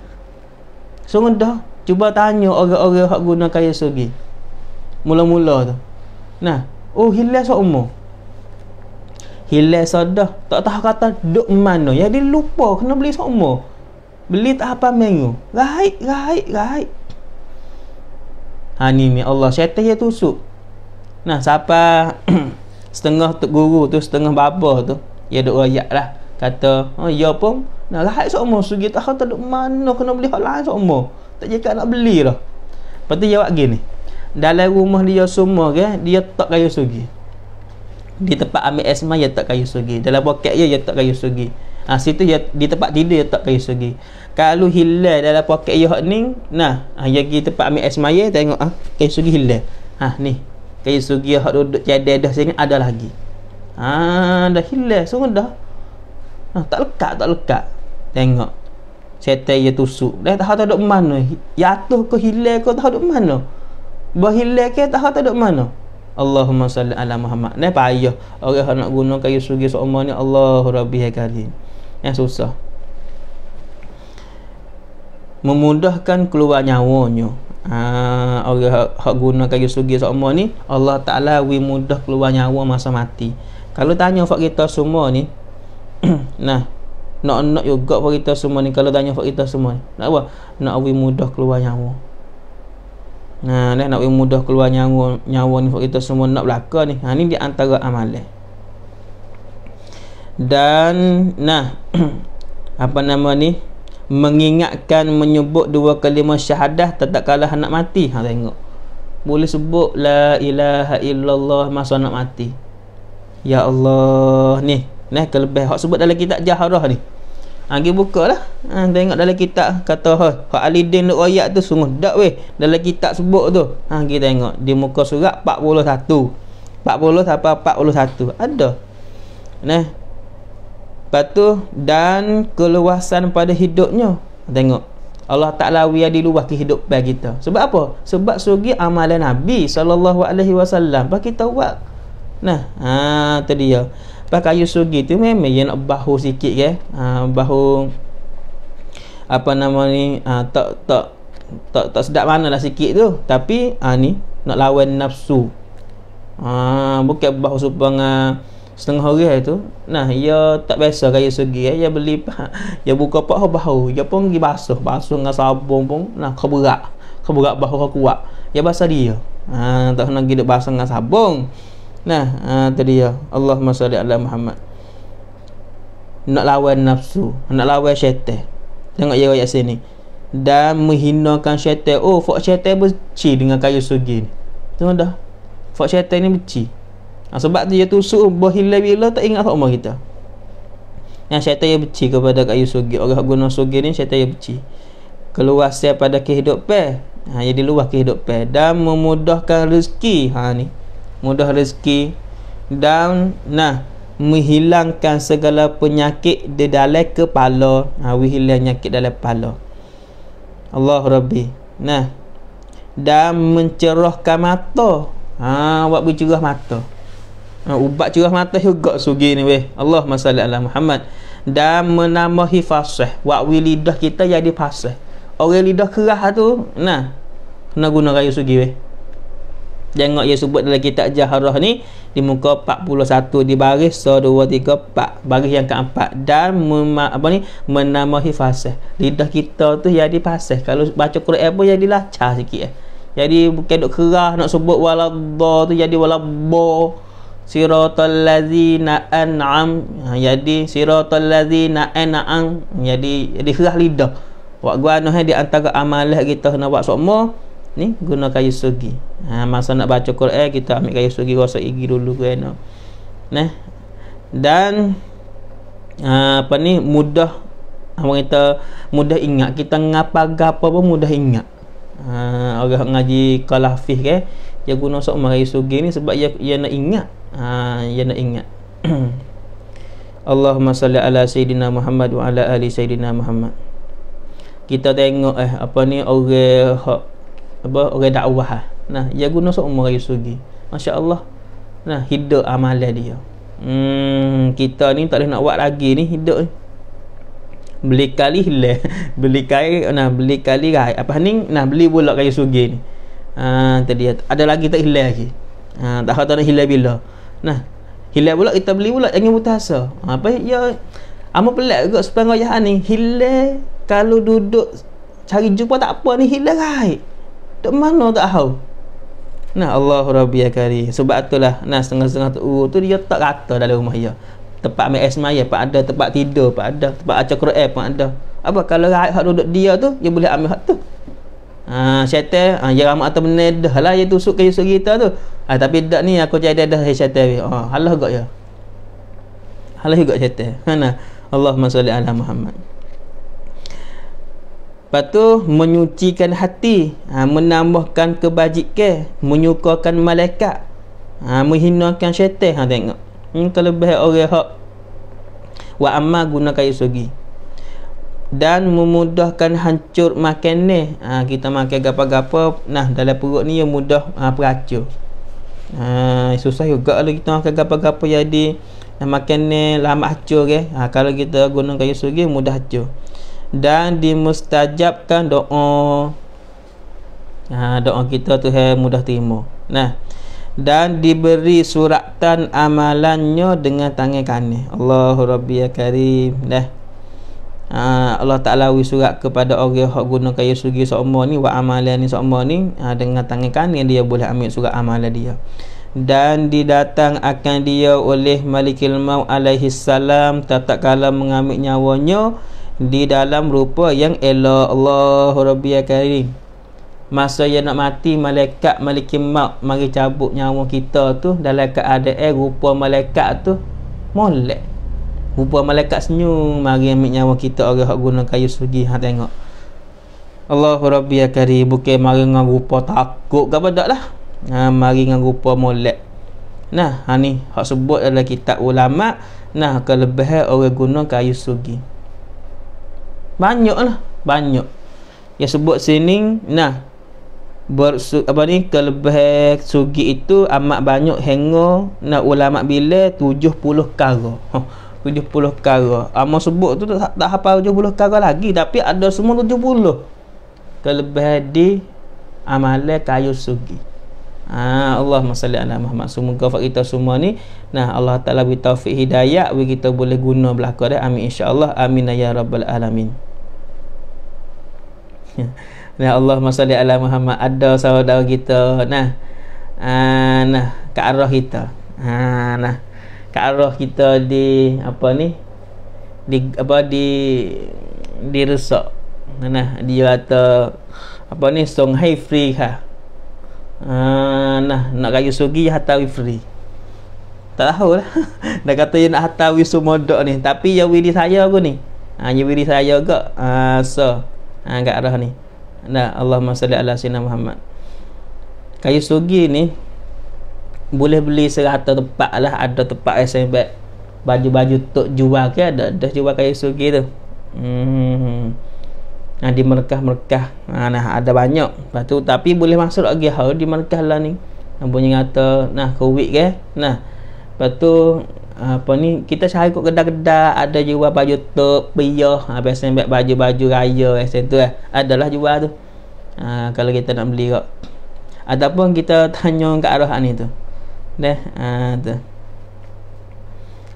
So dah cuba tanya orang-orang hak guna kayu sogi. Mula-mula tu. Nah, oh hilang sok umur. Hilang sudah tak tahu kata dok mana. Ya dia lupa kena beli sok umur. Beli tak apa minggu. Rahit, rahit, rahit. Ha ni Allah syaitan yang tusuk. Nah, siapa setengah tok guru tu, setengah babah tu, dia ya duk royak lah. Kata, oh, ya pun, nak lahat seumur. Sugi tak tahu tak mana kena beli hak lahat seumur. Tak cakap nak beli lah. Lepas tu, dia buat gini. Dalam rumah dia semua, kan, dia tak kayu sugi. Di tempat ambil asma, dia tak kayu sugi. Dalam poket dia, dia tak kayu sugi. Ha, ah, situ dia, di tempat tidur dia tak kayu sugi. Kalau hilang dalam poket dia ni, nah, ah, dia pergi tempat ambil asma dia, tengok, ah, kayu sugi hilang. Ah, ha, ni, kayu sugi hak duduk cedek dah sini ada lagi ha dah hilang semua dah ha, tak lekat tak lekat tengok setan dia tusuk dah tak tahu duduk mana jatuh ke hilang ke tak tahu duduk mana berhilang ke tak tahu duduk mana Allahumma salli ala Muhammad ni payah orang okay, nak guna kayu sugi seumur ni Allahu Rabbi Karim yang susah memudahkan keluar nyawanya Ah, orang hak guna kayu sugi semua ni Allah Taala wi mudah keluar nyawa masa mati. Kalau tanya fak kita semua ni nah nak nak juga fak kita semua ni kalau tanya fak kita semua ni nak apa? Nak wi mudah keluar nyawa. Nah, nah nak wi mudah keluar nyawa nyawa ni fak kita semua nak belaka ni. Ha ni di antara amalan. Dan nah apa nama ni? mengingatkan menyebut dua kalimah syahadah tetap kalah anak mati ha tengok boleh sebut la ilaha illallah masa nak mati ya Allah ni ni kelebih hak sebut dalam kitab jaharah ni ha pergi buka lah ha, tengok dalam kitab kata ha hak alidin nak royak tu sungguh dak weh dalam kitab sebut tu ha pergi tengok di muka surat 41 40 sampai 41 ada Nah, Batu dan keluasan pada hidupnya tengok Allah Ta'ala wia di luar kehidupan kita sebab apa? sebab sugi amalan Nabi SAW apa kita buat? nah, ha, tu dia pas kayu sugi tu memang yang nak bahu sikit ke ha, bahu apa nama ni ha, tak, tak tak tak sedap mana lah sikit tu tapi ha, ni nak lawan nafsu ha, bukan bahu supaya dengan setengah hari hari tu nah ia tak biasa kaya segi eh. ia beli ia buka pak bahu ia pun pergi basuh basuh dengan sabun pun nah keberak keberak bahu kau kuat ia basah dia ha, tak kena pergi basuh dengan sabun nah ha, tu dia Allahumma salli ala Muhammad nak lawan nafsu nak lawan syaitan tengok ia ayat sini dan menghinakan syaitan oh fok syaitan berci dengan kaya sugi ni tengok dah fok syaitan ni berci ha, sebab tu dia tusuk bahila-bila tak ingat apa kita yang syaitan yang benci kepada kayu sugi orang guna sugi ni syaitan yang benci keluar saya pada kehidupan ha, jadi luar kehidupan dan memudahkan rezeki ha, ni mudah rezeki dan nah menghilangkan segala penyakit di dalam kepala ha, menghilangkan penyakit dalam kepala Allah Rabbi nah dan mencerahkan mata ha, buat bercerah mata Ha, ubat cerah mata juga sugi ni weh Allah masalah Allah Muhammad dan menamahi fasih wak lidah kita jadi fasih orang lidah kerah tu nah kena guna raya sugi weh jangan yang sebut dalam kitab jaharah ni di muka 41 di baris 1, dua tiga 4 baris yang keempat dan mema, apa ni menambahi fasih lidah kita tu jadi fasih kalau baca Quran pun jadi lacah sikit eh jadi bukan duk kerah nak sebut waladha tu jadi walabbo siratal ladzina an'am jadi siratal ladzina an'am jadi jadi serah lidah buat gua noh eh, di antara amalah kita nak buat semua ni guna kayu sugi ha masa nak baca Quran kita ambil kayu sugi rasa gigi dulu gua kan, noh nah dan ha, apa ni mudah orang kita mudah ingat kita ngapa-gapa pun mudah ingat ha, orang ngaji kalafih ke kan ia guna sok mari sugi ni sebab ia ia nak ingat ha ia nak ingat Allahumma salli ala sayidina Muhammad wa ala ali sayidina Muhammad kita tengok eh apa ni orang hak apa orang dakwah eh. nah ia guna sok mari sugi masya-Allah nah hidup amalan dia hmm kita ni tak boleh nak buat lagi ni hidup ni beli kali hilang beli kali nah beli kali apa ni nah beli bulat kayu sugi ni Ha, tadi ada lagi tak hilal lagi. Ha tak tahu nak hilal bila. Nah, hilal pula kita beli pula jangan putus asa. Ha, apa ya amo pelak juga sepanjang ayah ni hilal kalau duduk cari jumpa tak apa ni hilal kai. Tak mana tak tahu. Nah Allah Rabbi Akari ya Sebab itulah Nah setengah-setengah tu oh, tu dia tak rata dalam rumah dia Tempat ambil air semaya Pak ada tempat tidur Pak ada tempat acar Quran Pak ada Apa kalau rakyat duduk dia tu Dia boleh ambil hak tu Ah, syaitan ha, ya ramak atau menedah lah dia tusuk ke usul kita tu ha, tapi tak ni aku cakap dah hey, syaitan ha, halah juga ya halah juga syaitan Nah Allah salli ala Muhammad lepas tu menyucikan hati ha, menambahkan kebajikan menyukarkan malaikat ha, menghinakan syaitan ha, tengok ini hmm, kalau baik orang yang wa amma gunakan usul dan memudahkan hancur makan ni ha, kita makan gapa-gapa nah dalam perut ni yang mudah ha, beracur ha, susah juga kalau kita makan gapa-gapa jadi nah, makan ni lama hancur ke ha, kalau kita gunung kayu sugi mudah hancur dan dimustajabkan doa ha, doa kita tu mudah terima nah dan diberi suratan amalannya dengan tangan kanan Allahu Rabbi Ya Karim dah Ah, Allah Taala wi surat kepada orang yang guna kaya sugi sama ni wa amalan ni sama ni ah, dengan tangan kanan dia boleh ambil surat amalan dia dan didatang akan dia oleh Malikil Maut alaihi salam tak tatkala mengambil nyawanya di dalam rupa yang elok Allah Rabbia Karim masa dia nak mati malaikat Malikil Maut mari cabut nyawa kita tu dalam keadaan rupa malaikat tu molek Rupa malaikat senyum Mari ambil nyawa kita orang yang guna kayu sugi ha, Tengok Allahu Rabbi ya kari Bukit mari dengan rupa takut ke apa lah ha, Mari dengan rupa molek Nah, ha, ni Hak sebut adalah kitab ulama Nah, kelebihan orang guna kayu sugi Banyak lah Banyak Ya sebut sini Nah Bersu, apa ni kelebihan sugi itu amat banyak hengo nak ulama bila 70 karo huh. Tujuh puluh perkara. Ama ah, sebut tu tak, tak hafal puluh perkara lagi tapi ada semua 70. Kelebih di amalan kayu sugi. Ah ha, Allah masya Allah Muhammad. Semoga fak kita semua ni nah Allah Taala bagi taufik hidayah bagi kita boleh guna belaka dah. Amin insya-Allah. Amin ya rabbal alamin. Ya Allah masya Allah Muhammad. Ada saudara kita nah. Ah nah ke arah kita. Ah nah ke arah kita di apa ni di apa di di resok, mana di rata apa ni song high free ha uh, nah nak kayu sugi hatta free tak tahu lah dah kata dia nak hatta wi sumodok ni tapi yang wili saya aku ni ha uh, yang wili saya juga uh, so ha uh, arah ni nah Allahumma salli ala sayyidina Muhammad kayu sugi ni boleh beli serata tempat lah ada tempat resin bag baju-baju untuk jual ke ada ada jual kayu sugi tu hmm nah di merekah merekah nah, ada banyak lepas tu tapi boleh masuk lagi hal di merekah lah ni punya kata nah covid ke nah lepas tu apa ni kita cari ikut kedai-kedai ada jual baju top piyah ha, biasanya baik baju-baju raya biasanya tu eh. adalah jual tu ha, kalau kita nak beli kot ataupun kita tanya ke arah ni tu deh ah uh,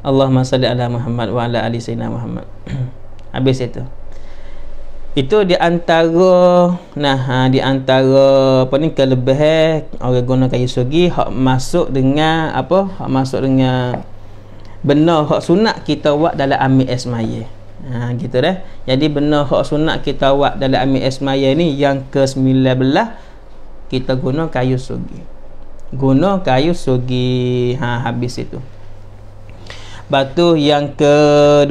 Allahumma salli ala Muhammad wa ala ali sayyidina Muhammad habis itu itu di antara nah ha, di antara apa ni kelebihan orang guna kayu sugi hak masuk dengan apa hak masuk dengan benar hak sunat kita buat dalam ambil esmaya ha, gitu deh jadi benar hak sunat kita buat dalam ambil esmaya ni yang ke-19 kita guna kayu sugi guna kayu sugi ha, habis itu batu yang ke 20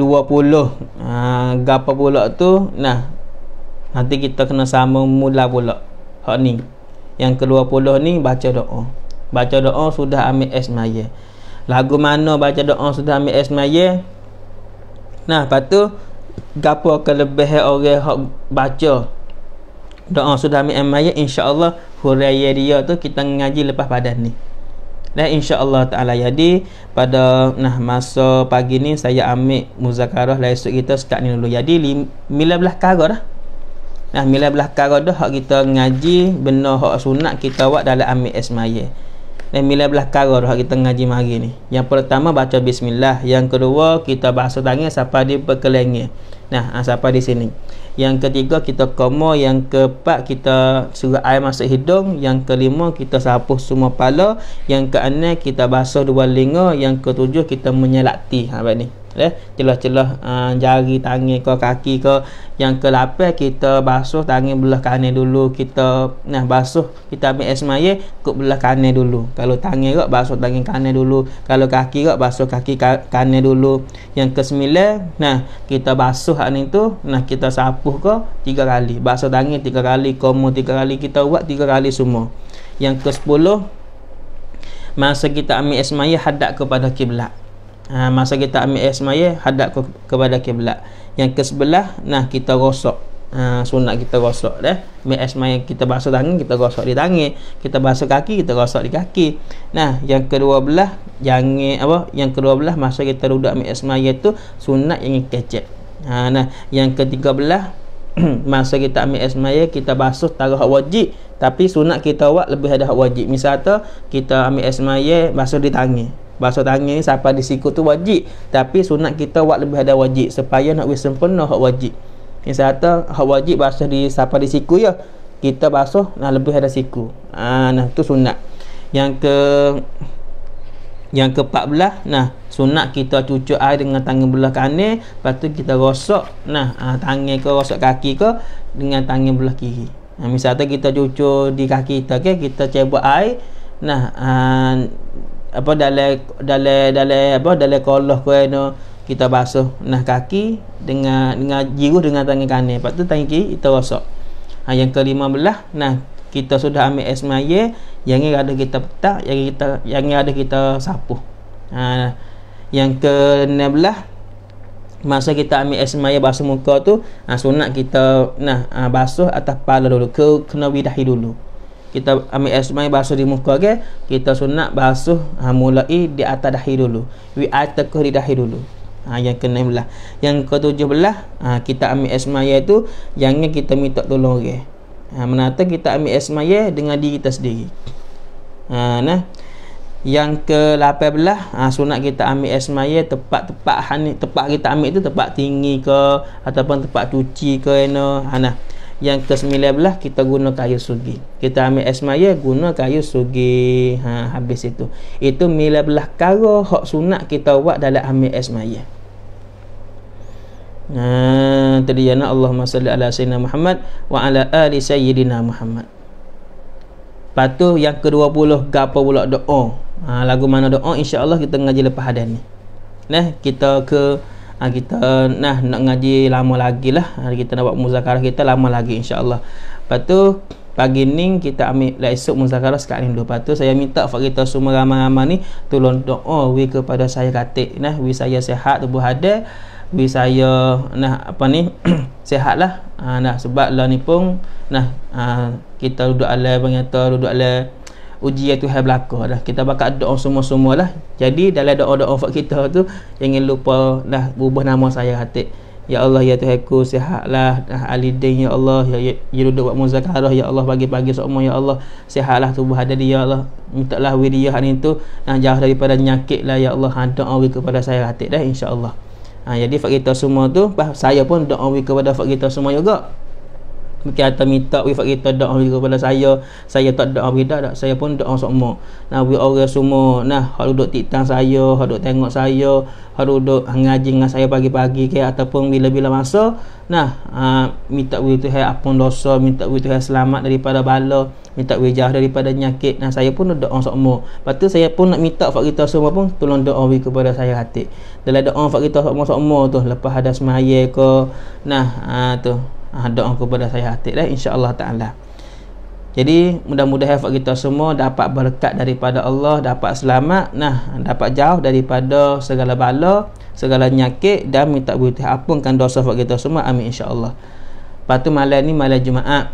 ha, gapa pula tu nah nanti kita kena sama mula pula hak ni yang ke 20 ni baca doa baca doa sudah ambil esmaya lagu mana baca doa sudah ambil esmaya nah patu gapo kelebih orang hak baca doa sudah ambil esmaya insyaallah Hurairiyah tu kita ngaji lepas padan ni dan insyaAllah ta'ala jadi pada nah masa pagi ni saya ambil muzakarah lah esok kita start ni dulu jadi mila belah kara dah nah mila belah kara dah hak kita ngaji benda hak sunat kita buat dalam ambil esmaya dan mila belah kara dah hak kita ngaji mari ni yang pertama baca bismillah yang kedua kita bahasa tangan siapa di perkelengi nah siapa di sini yang ketiga kita koma yang keempat kita surat air masuk hidung yang kelima kita sapu semua pala yang keenam kita basuh dua linga yang ketujuh kita menyelati ha, baik ni eh celah-celah uh, jari tangan ke kaki ke yang ke-8 kita basuh tangan belah kanan dulu kita nah basuh kita ambil esmaye ke belah kanan dulu kalau tangan kot basuh tangan kanan dulu kalau kaki kot basuh kaki kanan dulu yang ke sembilan nah kita basuh hak ni tu nah kita sapuh ke tiga kali basuh tangan tiga kali komo tiga kali kita buat tiga kali semua yang ke sepuluh masa kita ambil esmaye hadap kepada kiblat ha, masa kita ambil air semaya hadap ke kepada kiblat yang ke sebelah nah kita gosok. ha, sunat kita gosok dah ambil air semaya kita basuh tangan kita gosok di tangan kita basuh kaki kita gosok di kaki nah yang kedua belah jangan apa yang kedua belah masa kita duduk ambil air semaya tu sunat yang kecek ha, nah yang ketiga belah masa kita ambil air semaya kita basuh taruh wajib tapi sunat kita buat lebih ada hak wajib misalnya kita ambil air semaya basuh di tangan basuh tangan sampai di siku tu wajib tapi sunat kita buat lebih ada wajib supaya nak wis sempurna hak wajib yang satu hak wajib basuh di sampai di siku ya kita basuh nak lebih ada siku ah nah tu sunat yang ke yang ke-14 nah sunat kita cucuk air dengan tangan belah kanan lepas tu kita rosok nah ah, tangan ke rosok kaki ke dengan tangan belah kiri nah, ha, misalnya kita cucuk di kaki kita okay? kita cebok air nah apa dalam dalam dalam apa dalam kolah kue no kita basuh nah kaki dengan dengan jiru dengan tangan kanan lepas tu tangan kiri kita rosok ha, yang ke lima belah nah kita sudah ambil esmaye yang ada kita petak yang kita yang ada kita sapu ha, yang ke enam belah masa kita ambil esmaye basuh muka tu ha, sunat kita nah ha, basuh atas kepala dulu ke kena widahi dulu kita ambil air basuh di muka okey kita sunat basuh ha, mulai di atas dahi dulu wi atakuh di dahi dulu ha, yang ke-16 yang ke-17 ha, kita ambil air Itu iaitu jangan kita minta tolong orang okay. ha, menata kita ambil air dengan diri kita sendiri ha, nah yang ke-18 ha, sunat kita ambil air sumai tepat-tepat tepat kita ambil itu tepat tinggi ke ataupun tepat cuci ke ana you know, ha, yang ke-19 kita guna kayu sugi. Kita ambil esmaya guna kayu sugi. Ha, habis itu. Itu 19 kara hak sunat kita buat dalam ambil esmaya. Ha, terdiana Allahumma salli ala sayyidina Muhammad wa ala ali sayyidina Muhammad. Lepas yang ke-20 gapo pula doa. Ha, lagu mana doa insya-Allah kita ngaji lepas hadan ni. Nah, kita ke ha, kita nah nak ngaji lama lagi lah ha, kita nak buat muzakarah kita lama lagi insyaallah lepas tu pagi ni kita ambil lah esok muzakarah sekali ni lepas tu saya minta kita semua ramai-ramai ni tolong doa we kepada saya katik nah we saya sehat tubuh ada, we saya nah apa ni sehat lah ha, nah sebab lah ni pun nah ha, kita duduk alai bangata duduk alai ujian Tuhan berlaku dah. Kita bakal doa semua semua lah. Jadi dalam doa-doa kita tu jangan lupa dah ubah nama saya hati. Ya Allah ya Tuhan ku sihatlah nah, Alidin ya Allah ya Yudud ya, ya wa Muzakarah ya Allah pagi-pagi semua ya Allah sihatlah tubuh ada dia ya Allah mintalah wiriah ni tu nah, jauh daripada penyakit lah ya Allah hantu awi kepada saya hati dah insyaAllah ha, jadi fak kita semua tu bah, saya pun doa awi kepada fak kita semua juga kita minta wifa kita doa juga pada saya saya tak doa beda dak saya pun doa semua nah we orang semua nah hak duduk titang saya hak duduk tengok saya hak duduk ngaji dengan saya pagi-pagi ke ataupun bila-bila masa nah uh, minta wifa tu apa dosa minta wifa tu selamat daripada bala minta wijah daripada nyakit. nah saya pun doa semua lepas tu saya pun nak minta fak kita semua pun tolong doa wifa kepada saya hati dalam doa fak kita semua semua tu lepas ada semaya ke nah uh, tu ha, doa kepada saya Atik lah insyaallah taala jadi mudah-mudahan hafat kita semua dapat berkat daripada Allah dapat selamat nah dapat jauh daripada segala bala segala nyakit dan minta butih apungkan dosa hafat kita semua amin insyaallah lepas tu malam ni malam Jumaat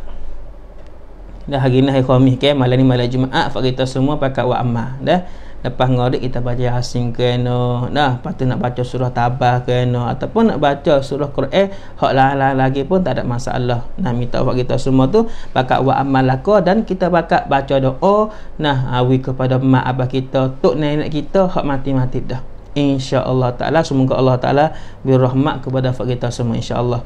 dah hari ni hari khamis ke okay? malam ni malam Jumaat hafat kita semua pakai wa'amah dah lepas ngorik kita baca asing kena nah lepas tu nak baca surah tabah kena ataupun nak baca surah Quran hak lain-lain lagi pun tak ada masalah nah minta buat kita semua tu bakat buat amal laka dan kita bakat baca doa nah awi kepada mak abah kita tok nenek kita hak mati-mati dah insyaallah taala semoga Allah taala berrahmat kepada fak kita semua insyaallah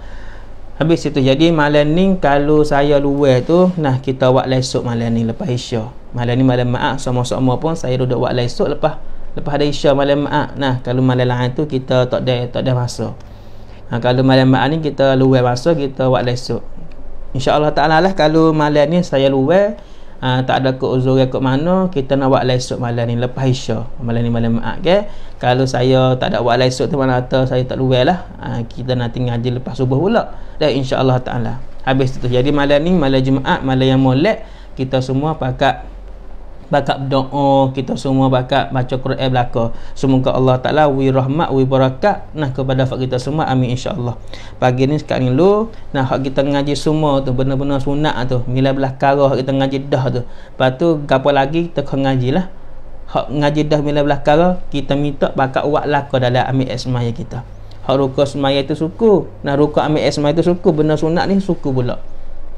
Habis itu jadi malam ni kalau saya luar tu nah kita buat esok malam ni lepas isya. Malam ni malam maaf sama-sama pun saya duduk buat esok lepas lepas ada isya malam maaf. Nah kalau malam lain tu kita tak ada tak ada masa. Ha, kalau malam maaf ni kita luar masa kita buat esok. Insya-Allah taala lah kalau malam ni saya luar uh, tak ada kot uzuran kot mana kita nak buat esok malam ni lepas isya malam ni malam maat okay? kalau saya tak ada buat esok tu mana tahu saya tak luar lah uh, kita nak tinggal je lepas subuh pula dan insyaallah Allah ta'ala habis tu jadi malam ni malam jumaat malam yang molek kita semua pakat bakat berdoa oh, kita semua bakat baca Quran belaka semoga Allah Ta'ala wi rahmat wi barakat nah kepada fak kita semua amin insyaAllah pagi ni sekarang lu nah hak kita ngaji semua tu benar-benar sunat tu mila belah karah kita ngaji dah tu lepas tu gapa lagi kita kena ngaji lah hak ngaji dah mila belah karah kita minta bakat wak laka dalam amin esmaya kita hak ruka esmaya tu suku nah ruka amin esmaya itu suku benar sunat ni suku pula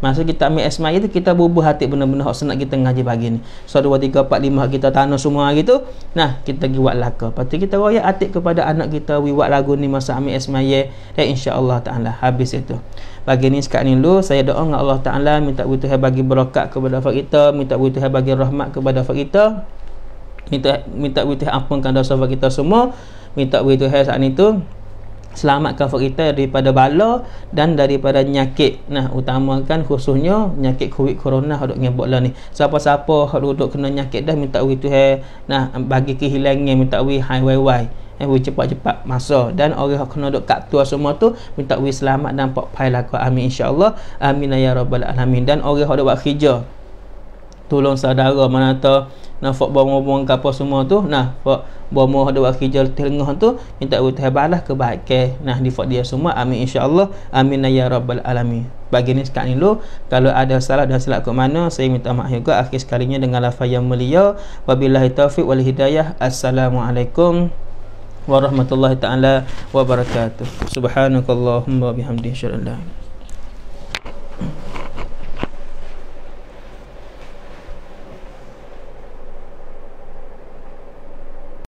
masa kita ambil asma itu kita bubuh hati benar-benar hak senak kita ngaji pagi ni so 2 3 4 5 kita tanah semua hari tu nah kita gi buat laka Pasti kita royak atik kepada anak kita we buat lagu ni masa ambil asma ya dan insyaallah taala habis itu Pagi ni sekat ni dulu saya doa dengan Allah taala minta bagi Tuhan bagi berkat kepada fak kita minta bagi Tuhan bagi rahmat kepada fak kita minta minta bagi Tuhan ampunkan dosa fak kita semua minta bagi Tuhan saat ni tu selamatkan for kita daripada bala dan daripada nyakit nah utamakan khususnya nyakit covid corona hodok dengan bola ni siapa-siapa hok duduk kena nyakit dah minta wi tu hai nah bagi kehilangan minta wi hai wai wai eh wi cepat-cepat masa dan orang hok kena duduk kat tua semua tu minta wi selamat dan pak pai lah amin insyaallah amin ya rabbal alamin dan orang dok buat kerja tolong saudara mana tu nak fak buang buang kapo semua tu nah fak buang ada waktu kerja tengah tu minta buat balas kebaikan nah di fak dia semua amin insyaallah amin ya rabbal alamin bagi ni sekali ni dulu kalau ada salah dan silap ke mana saya minta maaf juga akhir sekalinya dengan lafaz yang mulia wabillahi taufik wal hidayah assalamualaikum warahmatullahi taala wabarakatuh subhanakallahumma wa bihamdika asyhadu